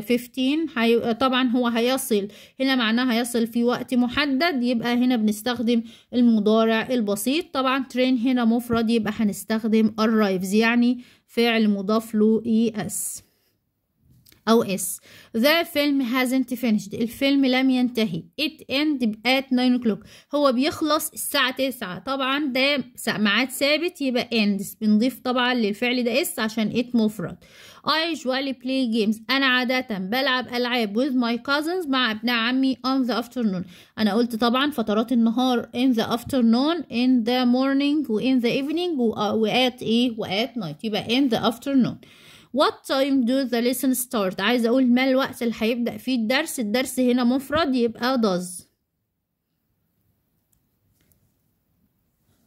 15 آه، طبعا هو هيصل هنا معناها هيصل في وقت محدد يبقى هنا بنستخدم المضارع البسيط طبعا train هنا مفرد يبقى هنستخدم arrives يعني فعل مضاف له اي اس أو اس The film hasn't finished الفيلم لم ينتهي It end at 9 o'clock هو بيخلص الساعة 9 طبعا ده ميعاد ثابت يبقى ends بنضيف طبعا للفعل ده اس عشان it مفرد I usually play games أنا عادة بلعب ألعاب with my cousins مع ابن عمي on the afternoon أنا قلت طبعا فترات النهار in the afternoon in the morning و in the evening و at إيه و at night يبقى in the afternoon What time do the lesson start؟ عايز أقول ما الوقت اللي هيبدأ فيه الدرس الدرس هنا مفرد يبقى does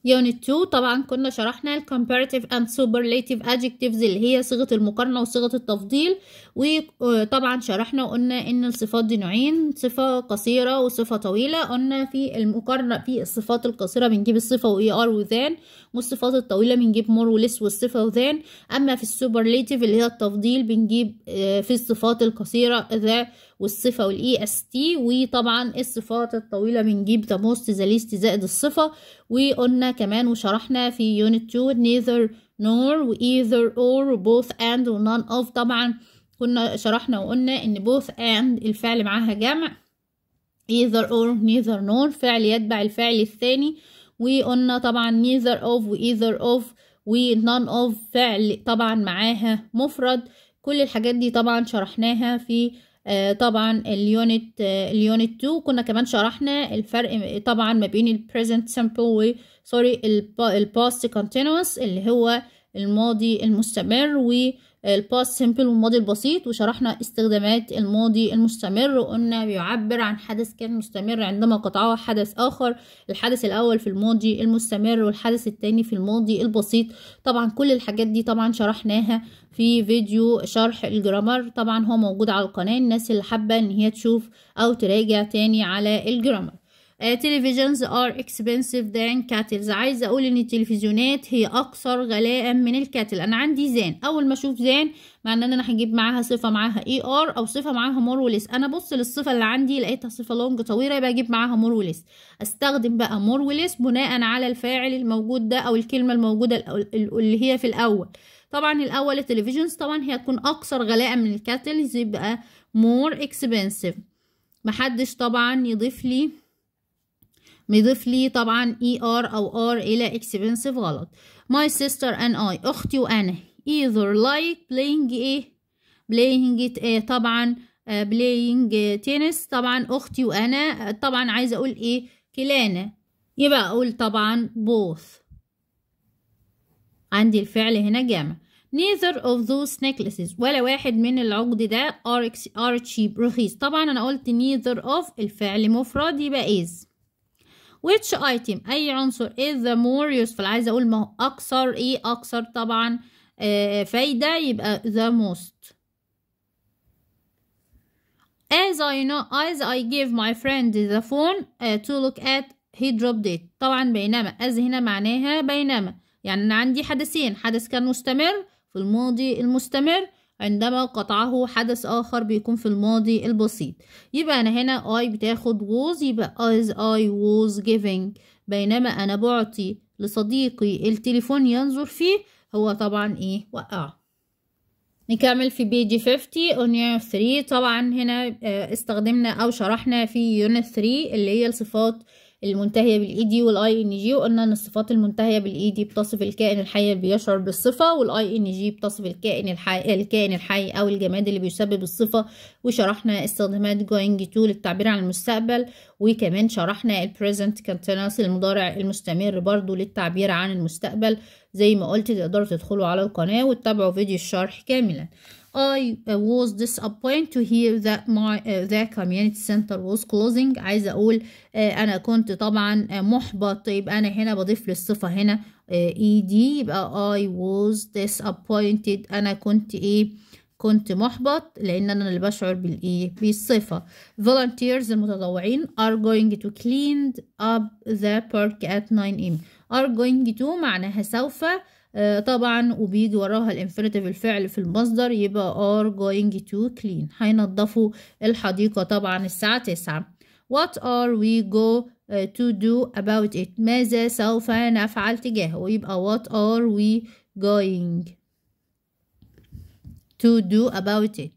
Unit 2 طبعا كنا شرحنا ال comparative and superlative adjectives اللي هي صيغة المقارنة وصيغة التفضيل وطبعا شرحنا وقلنا ان الصفات دي نوعين صفة قصيرة وصفة طويلة قلنا في المقارنة في الصفات القصيرة بنجيب الصفة و er و than والصفات الطويلة بنجيب مور ولس والصفة وذان أما في السوبرليتيف اللي هي التفضيل بنجيب آه، في الصفات القصيرة ذا والصفة والاي اس تي وطبعا الصفات الطويلة بنجيب ذا موست ذا ليست زائد الصفة وقلنا كمان وشرحنا في يونت 2 نيذر نور وإيذر أور or أند and أوف طبعا كنا شرحنا وقلنا ان بوث أند الفعل معاها جمع either or neither nor فعل يتبع الفعل الثاني وقلنا طبعا neither of وايذر of ونone of فعل طبعا معاها مفرد كل الحاجات دي طبعا شرحناها في آه، طبعا اليونت اليونت 2 كنا كمان شرحنا الفرق طبعا ما بين البريزنت سمبل و سوري الباست كونتينوس اللي هو الماضي المستمر و الباست سيمبل والماضي البسيط وشرحنا استخدامات الماضي المستمر وقلنا بيعبر عن حدث كان مستمر عندما قطعه حدث آخر الحدث الأول في الماضي المستمر والحدث الثاني في الماضي البسيط طبعا كل الحاجات دي طبعا شرحناها في فيديو شرح الجرامر طبعا هو موجود على القناة الناس اللي حابة ان هي تشوف او تراجع تاني على الجرامر آه، televisions are expensive than kettles عايزة أقول إن التلفزيونات هي أكثر غلاء من الكاتل أنا عندي زان أول ما أشوف زان معناه إن أنا هجيب معاها صفة معاها اي e ار أو صفة معاها مور أنا بص للصفة اللي عندي لقيتها صفة لونج طويلة يبقى أجيب معاها مور أستخدم بقى مور بناء على الفاعل الموجود ده أو الكلمة الموجودة اللي هي في الأول طبعا الأول التلفزيونز طبعا هي هتكون أكثر غلاء من الكاتلز يبقى مور اكسبنسيف محدش طبعا يضيف لي مضيف لي طبعا اي e ار او ار الى اكسبنسيف غلط my sister and I اختي وانا either like playing ايه playing it ايه طبعا آه، playing tennis طبعا اختي وانا آه، طبعا عايزه اقول ايه كلانا يبقى اقول طبعا both عندي الفعل هنا جامع neither of those necklaces ولا واحد من العقد ده are cheap رخيص طبعا انا قلت neither of الفعل مفرد يبقى is which item أي عنصر is إيه the more useful عايزة أقول ما هو أكثر إيه أكثر طبعا آه، فايدة يبقى the most as I know as I give my friend the phone uh, to look at he dropped it طبعا بينما as هنا معناها بينما يعني أنا عندي حدثين حدث كان مستمر في الماضي المستمر عندما قطعه حدث آخر بيكون في الماضي البسيط يبقى أنا هنا I بتاخد was يبقى as I was giving بينما أنا بعطي لصديقي التليفون ينظر فيه هو طبعا إيه وقع نكمل في بيج 50 on 3 طبعا هنا آه، استخدمنا أو شرحنا في unit 3 اللي هي الصفات المنتهية بالإي دي والآي إن جي وقلنا إن الصفات المنتهية بالإي دي بتصف الكائن الحي اللي بيشعر بالصفة والآي إن جي بتصف الكائن الحي الكائن الحي أو الجماد اللي بيسبب الصفة وشرحنا استخدامات جوينج تو للتعبير عن المستقبل وكمان شرحنا البريزنت كونتينوس المضارع المستمر برضو للتعبير عن المستقبل زي ما قلت تقدروا تدخلوا على القناة وتتابعوا فيديو الشرح كاملا I was disappointed to hear that my uh, the community center was closing عايزة أقول uh, أنا كنت طبعا uh, محبط يبقى أنا هنا بضيف للصفة هنا uh, ed يبقى I was disappointed أنا كنت إيه كنت محبط لأن أنا اللي بشعر بالإيه بالصفة volunteers المتطوعين are going to clean up the park at 9 am are going to معناها سوف آه، طبعا وبيجي وراها الانفينيتيف الفعل في المصدر يبقى are going to clean هينضفوا الحديقة طبعا الساعة 9 وات ار وي جو تو دو اباوت ات ماذا سوف نفعل تجاهه ويبقى وات ار وي جوينج تو دو اباوت ات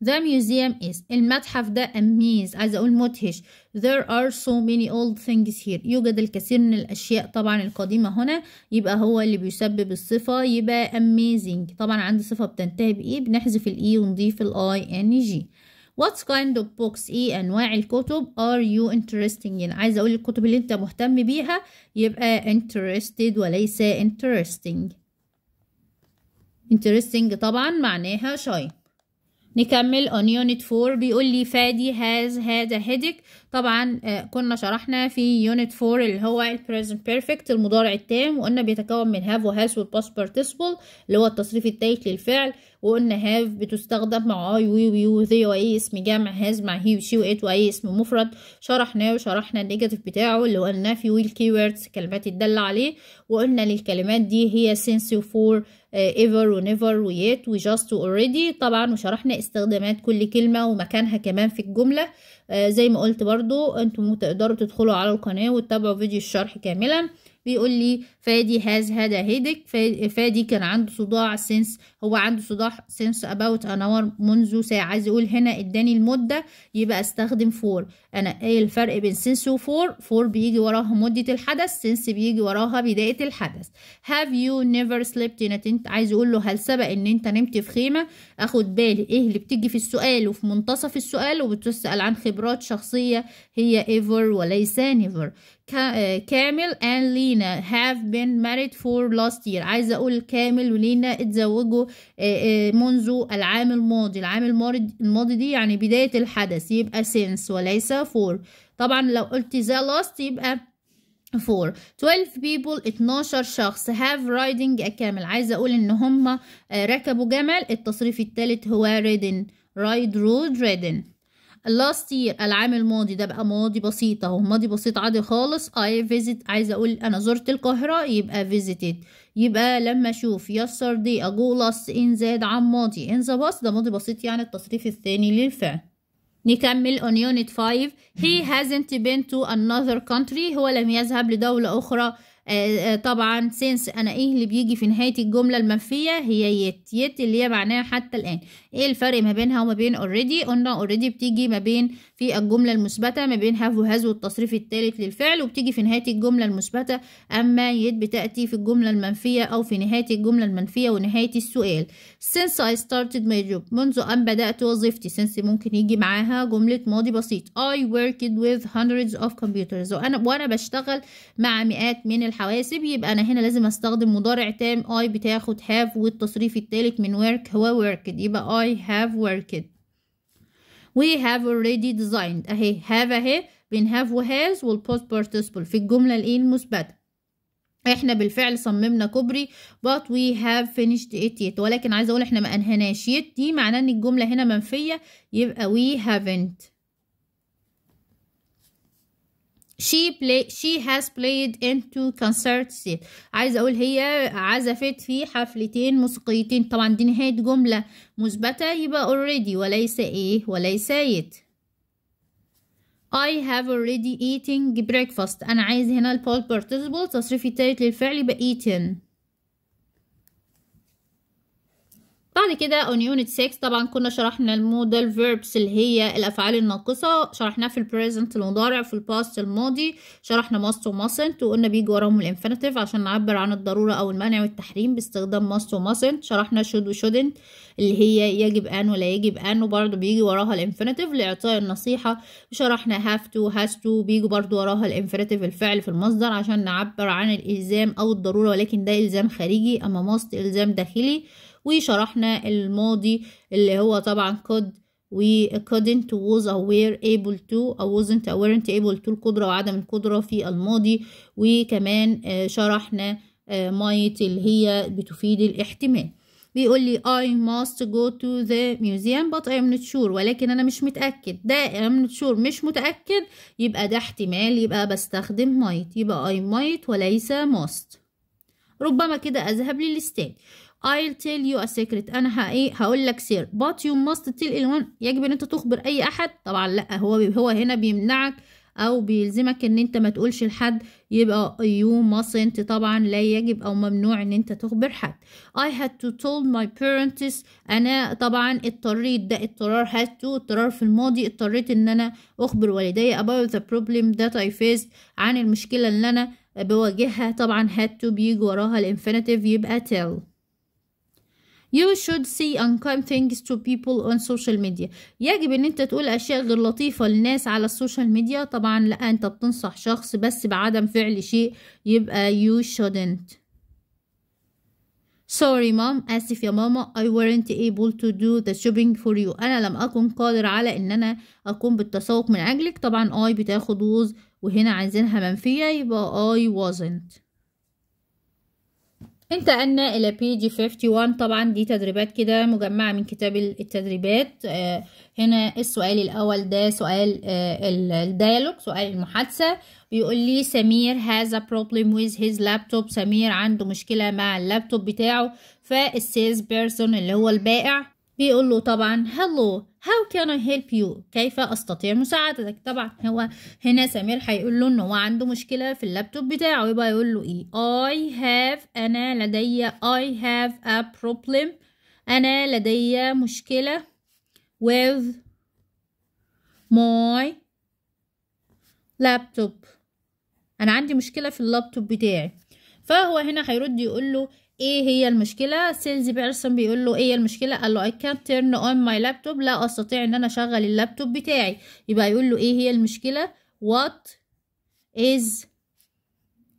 The museum is المتحف ده أميز عايزة أقول مدهش There are so many old things here يوجد الكثير من الأشياء طبعا القديمة هنا يبقى هو اللي بيسبب الصفة يبقى amazing طبعا عندي صفة بتنتهي بإيه بنحذف الإي e ونضيف الآي إن جي What kind of books ايه انواع الكتب are you interesting in عايزه اقول الكتب اللي انت مهتم بيها يبقى interested وليس interesting interesting طبعا معناها شيق نكمل on unit 4 بيقول لي فادي has had a headache طبعا آه، كنا شرحنا في unit 4 اللي هو ال present perfect المضارع التام وقلنا بيتكون من have و has past participle اللي هو التصريف التالت للفعل وقلنا have بتستخدم مع I we we they و أي اسم جامع has مع he و she و it و أي اسم مفرد شرحناه وشرحنا النيجاتيف بتاعه اللي هو النفي الكيوردز كلمات تدل عليه وقلنا للكلمات دي هي since و for ايفر ونيفر ويت وجاست واوريدي طبعا وشرحنا استخدامات كل كلمه ومكانها كمان في الجمله آه، زي ما قلت برضو انتم تقدروا تدخلوا على القناه وتتابعوا فيديو الشرح كاملا بيقول لي فادي هاز هذا هيدك فادي كان عنده صداع since هو عنده صداع since about an hour منذ ساعة عايز يقول هنا اداني المدة يبقى استخدم for انا ايه الفرق بين since و for for بيجي وراها مدة الحدث since بيجي وراها بداية الحدث have you never slept in انت عايز يقول له هل سبق ان انت نمت في خيمة اخد بالي ايه اللي بتجي في السؤال وفي منتصف السؤال وبتسأل عن خبرات شخصية هي ever وليس never كامل آه، and لينا have been married for last year عايزة أقول كامل ولينا اتزوجوا آه، آه، منذ العام الماضي العام الماضي دي يعني بداية الحدث يبقى since وليس for طبعا لو قلت the last يبقى for 12 people 12 شخص have riding a camel عايزه اقول ان هم آه، ركبوا جمل التصريف الثالث هو ridden ride rode ridden last year العام الماضي ده بقى ماضي بسيط اهو ماضي بسيط عادي خالص I visit عايزة اقول انا زرت القاهرة يبقى visited يبقى لما اشوف yesterday اجو last in زاد عن ماضي in the past ده ماضي بسيط يعني التصريف الثاني للفعل نكمل on unit 5 he hasn't been to another country هو لم يذهب لدولة أخرى آه، آه، طبعا سينس انا ايه اللي بيجي في نهايه الجمله المنفيه هي يت يت اللي هي معناها حتى الان ايه الفرق ما بينها وما بين اوريدي قلنا اوريدي بتيجي ما بين في الجمله المثبته ما بين هاف وهاز والتصريف الثالث للفعل وبتيجي في نهايه الجمله المثبته اما يت بتاتي في الجمله المنفيه او في نهايه الجمله المنفيه ونهايه السؤال since I started my job منذ ان بدات وظيفتي سينس ممكن يجي معاها جمله ماضي بسيط I worked with hundreds of computers وانا بشتغل مع مئات من الحاجات الحواسب يبقى أنا هنا لازم أستخدم مضارع تام I بتاخد have والتصريف التالت من work هو worked يبقى I have worked we have already designed أهي have أهي بين have و has بارتيسيبل participle في الجملة الإيه المثبتة احنا بالفعل صممنا كوبري but we have finished it yet ولكن عايزه اقول احنا ما انهيناش yet دي معناه ان الجمله هنا منفيه يبقى we haven't she play she has played in two concerts عايز عايزه اقول هي عزفت في حفلتين موسيقيتين طبعا دي نهايه جمله مثبته يبقى already وليس ايه وليس yet I have already eating breakfast انا عايز هنا البول participle تصريفي التالت للفعل يبقى eaten بعد كده on unit 6 طبعا كنا شرحنا المودال verbs اللي هي الافعال الناقصه شرحناها في البريزنت المضارع في الباست الماضي شرحنا must وmustn't وقلنا بيجي وراهم الانفينيتيف عشان نعبر عن الضروره او المنع والتحريم باستخدام must وmustn't شرحنا should وshouldn't اللي هي يجب ان ولا يجب ان وبرده بيجي وراها الانفينيتيف لاعطاء النصيحه وشرحنا have to has to بيجي برده وراها الانفينيتيف الفعل في المصدر عشان نعبر عن الالزام او الضروره ولكن ده الزام خارجي اما must الزام داخلي وشرحنا الماضي اللي هو طبعا could we couldn't was أو were able to or wasn't or weren't able to القدرة وعدم القدرة في الماضي وكمان آه، شرحنا might آه، اللي هي بتفيد الاحتمال بيقول لي I must go to the museum but I'm not sure ولكن أنا مش متأكد ده I'm not sure مش متأكد يبقى ده احتمال يبقى بستخدم might يبقى I might وليس must ربما كده أذهب للاستاد I'll tell you a secret انا ايه هقول لك سر but you must tell anyone يجب ان انت تخبر اي احد طبعا لا هو هو هنا بيمنعك او بيلزمك ان انت ما تقولش لحد يبقى you mustn't طبعا لا يجب او ممنوع ان انت تخبر حد I had to tell my parents انا طبعا اضطريت ده اضطرار had to اضطرار في الماضي اضطريت ان انا اخبر والدي about the problem that I faced عن المشكلة اللي انا بواجهها طبعا had to بيجي وراها الانفينيتيف يبقى tell You should say unkind things to people on social media يجب ان انت تقول اشياء غير لطيفة للناس على السوشيال ميديا طبعا لا انت بتنصح شخص بس بعدم فعل شيء يبقى you shouldn't Sorry mom آسف يا ماما I weren't able to do the shopping for you أنا لم أكن قادر على إن أنا أقوم بالتسوق من أجلك طبعا I بتاخد was وهنا عايزينها منفية يبقى I wasn't انتقلنا إلى بيج 51 طبعا دي تدريبات كده مجمعة من كتاب التدريبات آه، هنا السؤال الأول ده سؤال آه، الديالوج سؤال المحادثة بيقول لي سمير has a problem with his laptop سمير عنده مشكلة مع اللابتوب بتاعه فالسيلز بيرسون اللي هو البائع بيقول له طبعا hello how can I help you كيف استطيع مساعدتك طبعا هو هنا سمير هيقول له ان هو عنده مشكله في اللابتوب بتاعه يبقى يقول له ايه I have انا لدي I have a problem انا لدي مشكله with my laptop انا عندي مشكله في اللابتوب بتاعي فهو هنا هيرد يقول له ايه هي المشكلة سيلز بيرسون بيقول له ايه المشكلة قال له I can't turn on my laptop لا استطيع ان انا اشغل اللابتوب بتاعي يبقى يقول له ايه هي المشكلة what is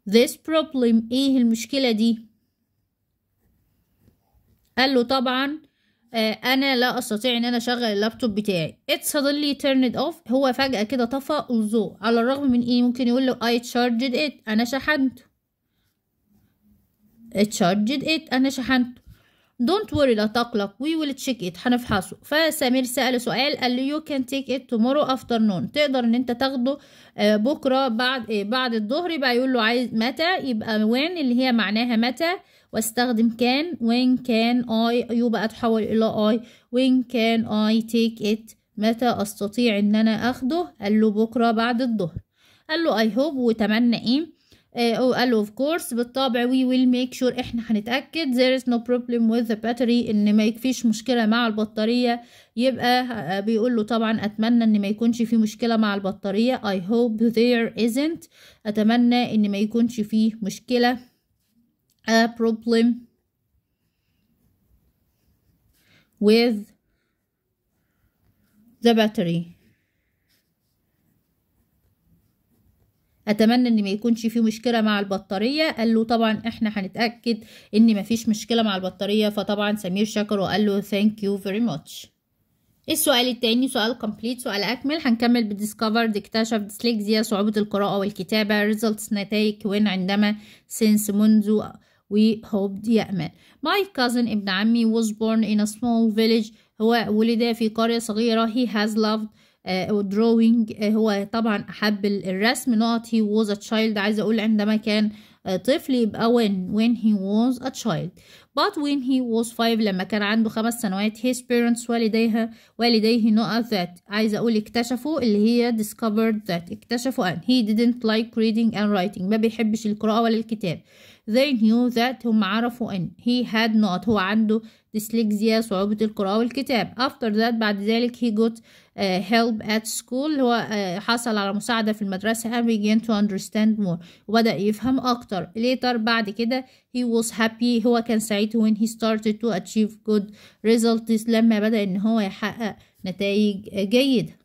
this problem ايه المشكلة دي قال له طبعا آه، انا لا استطيع ان انا اشغل اللابتوب بتاعي it suddenly turned off هو فجأة كده طفى although على الرغم من ايه ممكن يقول له I charged it انا شحنته charged it أنا شحنته don't worry لا تقلق we will check it هنفحصه فسمير سأل سؤال قال يو you can take it tomorrow afternoon تقدر ان انت تاخده آه، بكرة بعد إيه بعد الظهر يبقى يقول له عايز متى يبقى when اللي هي معناها متى واستخدم can when can I يو بقى تحول إلى I when can I take it متى أستطيع إن أنا أخده قال له بكرة بعد الظهر قال له I hope وتمنى إيه إيه، oh, قال له اوف كورس بالطبع وي ويل ميك شور احنا هنتاكد there is no problem with the battery ان ما يكفيش مشكله مع البطاريه يبقى آه، بيقول له طبعا اتمنى ان ما يكونش في مشكله مع البطاريه I hope there isn't اتمنى ان ما يكونش فيه مشكله a آه، problem with the battery اتمنى ان ما يكونش فيه مشكله مع البطاريه قال له طبعا احنا هنتاكد ان ما فيش مشكله مع البطاريه فطبعا سمير شكر وقال له ثانك يو فيري ماتش السؤال التاني سؤال كومبليت سؤال اكمل هنكمل بديسكفرد اكتشف ديسليكزيا صعوبة القراءة والكتابة ريزلتس نتائج وين عندما سينس منذ وهوب يأمل ماي كازن ابن عمي was born in a small village هو ولد في قرية صغيرة he has loved آه، drawing آه، هو طبعا أحب الرسم نقط he was a child عايزة أقول عندما كان آه، طفل يبقى when when he was a child but when he was five لما كان عنده خمس سنوات his parents والديها والديه نقط that عايزة أقول اكتشفوا اللي هي discovered that اكتشفوا أن he didn't like reading and writing ما بيحبش القراءة ولا الكتاب they knew that هم عرفوا أن he had not هو عنده dyslexia صعوبة القراءة والكتاب after that بعد ذلك he got help at school هو حصل على مساعدة في المدرسة and began to understand more وبدأ يفهم أكتر later بعد كده he was happy هو كان سعيد when he started to achieve good results لما بدأ إن هو يحقق نتائج جيدة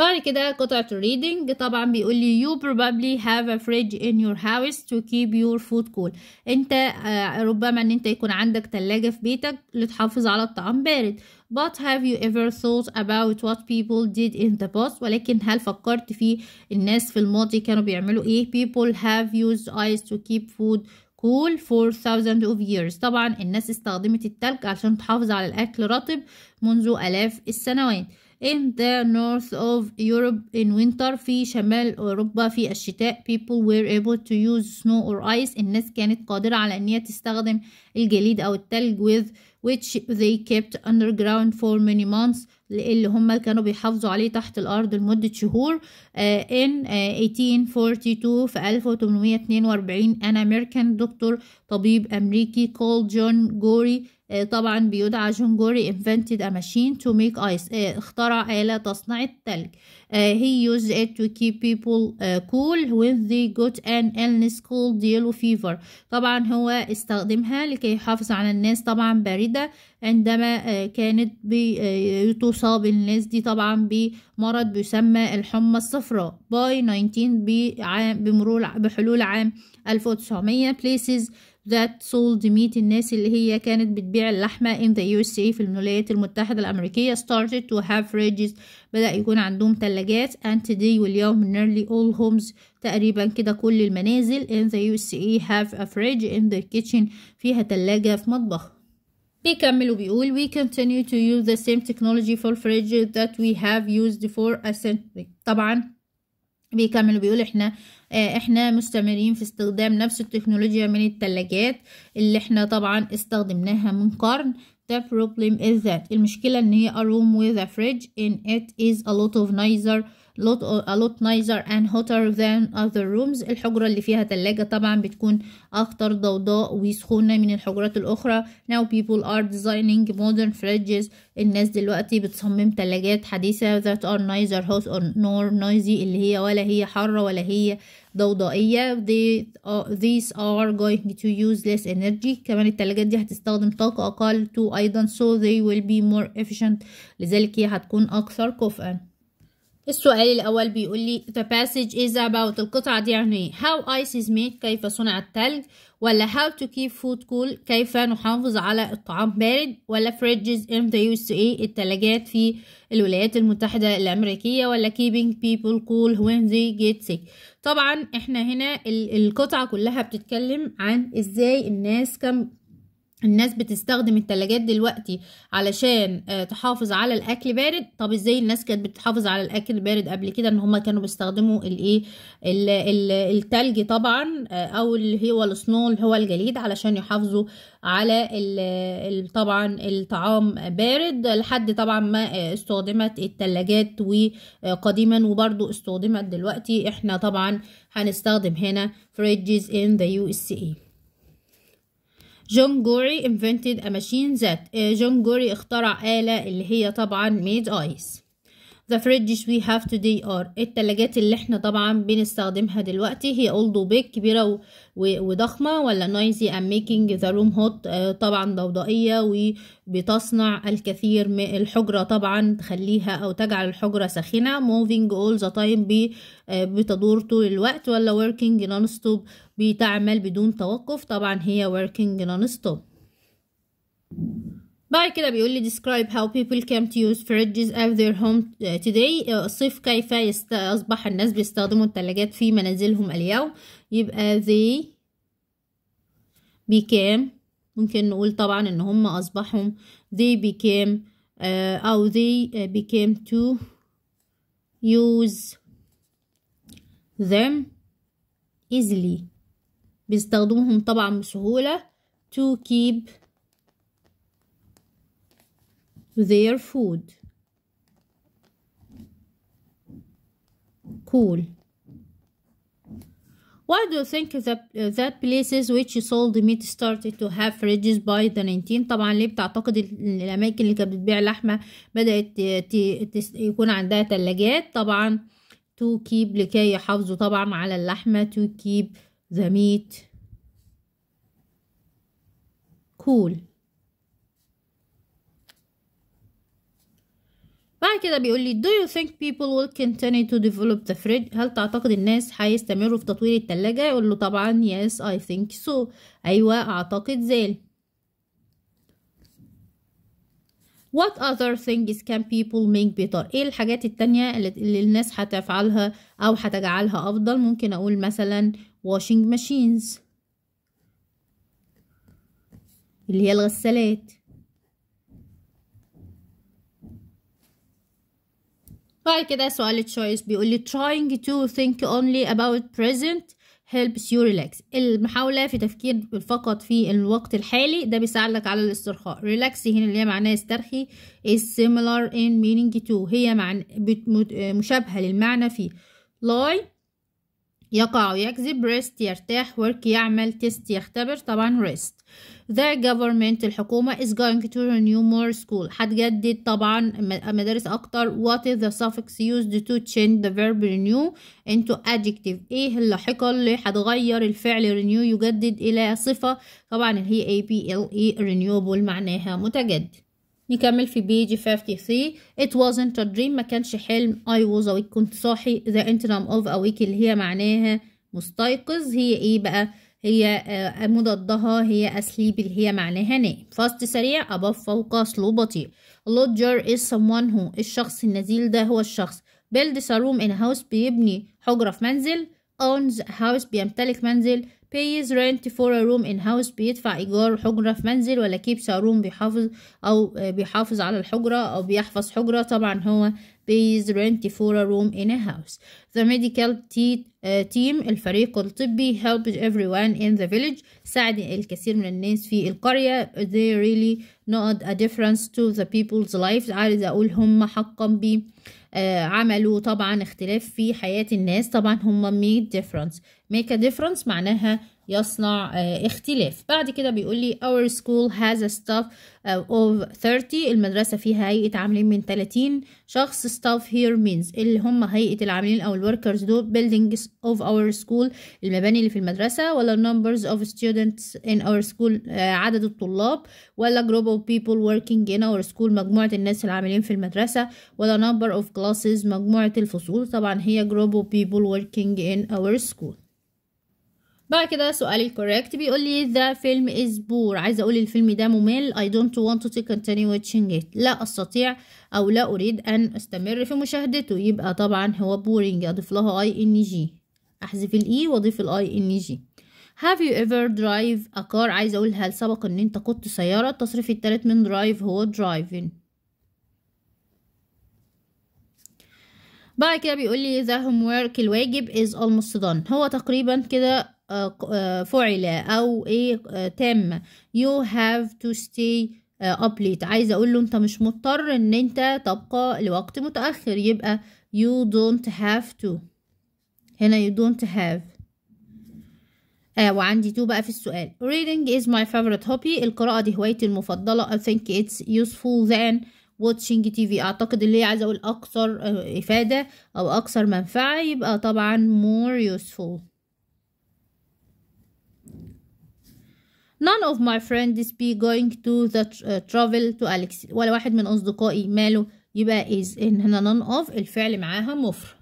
بعد كده قطعة الريدنج طبعا بيقول لي you probably have a fridge in your house to keep your food cool انت آه، ربما ان انت يكون عندك تلاجة في بيتك لتحافظ على الطعام بارد but have you ever thought about what people did in the past ولكن هل فكرت في الناس في الماضي كانوا بيعملوا ايه people have used ice to keep food cool for thousands of years طبعا الناس استخدمت التلج عشان تحافظ على الاكل رطب منذ الاف السنوات in the north of Europe in winter في شمال أوروبا في الشتاء people were able to use snow or ice الناس كانت قادرة على أن تستخدم الجليد أو التلج with which they kept underground for many months اللي هم كانوا بيحافظوا عليه تحت الأرض لمدة شهور uh, in uh, 1842 في 1842 an American doctor طبيب أمريكي كول جون جوري آه، طبعا بيدعى جون جوري invented a machine to make ice آه، اخترع آلة تصنع التلج آه، he used it to keep people cool when they got an illness called yellow fever طبعا هو استخدمها لكي يحافظ على الناس طبعا باردة عندما كانت بتصاب الناس دي طبعا بمرض بيسمى الحمى الصفراء by 19 بمرور بحلول عام 1900 places that sold meat الناس اللي هي كانت بتبيع اللحمة in the USA في الولايات المتحدة الأمريكية started to have fridges بدأ يكون عندهم تلاجات and today واليوم nearly all homes تقريبا كده كل المنازل in the USA have a fridge in their kitchen فيها تلاجة في مطبخ بيكمل وبيقول we continue to use the same technology for fridges that we have used for a century طبعا بيكمل وبيقول احنا آه، احنا مستمرين في استخدام نفس التكنولوجيا من التلاجات اللي احنا طبعا استخدمناها من قرن The problem is that المشكلة ان هي a room with a fridge and it is a lot of nicer lot of, a lot nicer and hotter than other rooms الحجرة اللي فيها تلاجة طبعا بتكون أكتر ضوضاء وسخونة من الحجرات الأخرى now people are designing modern fridges الناس دلوقتي بتصمم تلاجات حديثة that are neither hot nor noisy اللي هي ولا هي حارة ولا هي آه ضوضائية they, uh, these are going to use less energy كمان التلاجات دي هتستخدم طاقة أقل to أيضا so they will be more efficient لذلك هي هتكون أكثر كفءا السؤال الأول بيقول لي the passage is about القطعة دي عن يعني إيه how ice is made كيف صنع التلج ولا how to keep food cool كيف نحافظ على الطعام بارد ولا fridges in the USA التلاجات في الولايات المتحدة الأمريكية ولا keeping people cool when they get sick طبعا احنا هنا القطعة كلها بتتكلم عن ازاي الناس كم الناس بتستخدم التلاجات دلوقتي علشان آه، تحافظ على الاكل بارد طب ازاي الناس كانت بتحافظ على الاكل بارد قبل كده ان هما كانوا بيستخدموا الايه التلج طبعا آه، او اللي هو السنو اللي هو الجليد علشان يحافظوا على طبعا الطعام بارد لحد طبعا ما آه، استخدمت التلاجات وقديما وبرضو استخدمت دلوقتي احنا طبعا هنستخدم هنا فريدجز ان ذا يو اس اي جون جوري invented a machine that إيه، جون جوري اخترع آلة اللي هي طبعا made ice The fridges we have today are التلاجات اللي احنا طبعا بنستخدمها دلوقتي هي although big كبيرة و... وضخمة ولا noisy and making the room hot آه، طبعا ضوضائية وبتصنع الكثير من الحجرة طبعا تخليها أو تجعل الحجرة ساخنة moving all the time آه، بتدور طول الوقت ولا working non stop بتعمل بدون توقف طبعا هي working non stop بعد كده بيقول لي describe how people came to use fridges at their home uh, today uh, الصيف كيف يست... أصبح الناس بيستخدموا الثلاجات في منازلهم اليوم يبقى they became ممكن نقول طبعا إن هم أصبحوا they became uh, أو they became to use them easily بيستخدموهم طبعا بسهولة to keep their food cool why do you think that, that places which sold meat started to have fridges by the 19 طبعا ليه بتعتقد الاماكن اللي كانت بتبيع لحمه بدات يكون عندها ثلاجات طبعا to keep لكي يحافظوا طبعا على اللحمه to keep the meat cool بعد كده بيقول لي do you think people will continue to develop the fridge هل تعتقد الناس هيستمروا في تطوير التلاجة يقول له طبعا yes I think so أيوة أعتقد ذلك What other things can people make better؟ ايه الحاجات التانية اللي الناس هتفعلها او هتجعلها افضل؟ ممكن اقول مثلا washing machines اللي هي الغسالات بعد كده سؤال choice بيقول لي trying to think only about present helps you relax المحاولة في تفكير فقط في الوقت الحالي ده بيساعدك على الاسترخاء relax هنا اللي هي معناها استرخي is similar in meaning to هي معن... مشابهة للمعنى في lie يقع ويكذب rest يرتاح work يعمل test يختبر طبعا rest their government الحكومة is going to renew more school هتجدد طبعا مدارس أكتر what is the suffix used to change the verb renew into adjective إيه اللاحقة اللي هتغير الفعل renew يجدد إلى صفة طبعا اللي هي APLE renewable معناها متجدد نكمل في بيج 53 it wasn't a dream ما كانش حلم I was awake كنت صاحي the interim of awake اللي هي معناها مستيقظ هي ايه بقى هي آه، مضادها هي أسليب اللي هي معناها نائم فاست سريع above فوق سلو بطيء لودجر إز سمون هو الشخص النزيل ده هو الشخص بيلد a إن هاوس بيبني حجرة في منزل أونز هاوس بيمتلك منزل pays rent for a room in house بيدفع إيجار حجرة في منزل ولا keeps a room بيحافظ أو آه، بيحافظ على الحجرة أو بيحفظ حجرة طبعا هو pays rent for a room in a house the medical teeth تيم الفريق الطبي helped everyone in the village ساعد الكثير من الناس في القرية they really not a difference to the people's lives عايز أقول هم حقا بي عملوا طبعا اختلاف في حياة الناس طبعا هم made difference make a difference معناها يصنع اختلاف بعد كده بيقول لي our school has a staff of 30 المدرسة فيها هيئة عاملين من 30 شخص staff here means اللي هم هيئة العاملين أو الworkers دول buildings of our school المباني اللي في المدرسة ولا numbers of students in our school عدد الطلاب ولا group of people working in our school مجموعة الناس العاملين في المدرسة ولا number of classes مجموعة الفصول طبعا هي group of people working in our school بعد كده سؤالي الكوريكت بيقول لي ذا فيلم از بور عايزه اقول الفيلم ده ممل I don't want to continue watching it لا استطيع او لا اريد ان استمر في مشاهدته يبقى طبعا هو بورينج اضيف لها اي ان جي احذف الاي e واضيف الاي ان جي Have you ever drive a car عايزه اقول هل سبق ان انت قدت سياره التصريف التالت من drive هو driving بعد كده بيقول لي the homework الواجب is almost done هو تقريبا كده آه، آه، فعل أو إيه آه، تم you have to stay up late عايزة أقول له أنت مش مضطر إن أنت تبقى لوقت متأخر يبقى you don't have to هنا you don't have آه وعندي تو بقى في السؤال reading is my favorite hobby القراءة دي هوايتي المفضلة I think it's useful than watching TV أعتقد اللي هي عايزة أقول أكثر إفادة أو أكثر منفعة يبقى طبعا more useful none of my friends be going to the travel to Alex ولا واحد من أصدقائي ماله يبقى is إن هنا none of الفعل معاها مفرد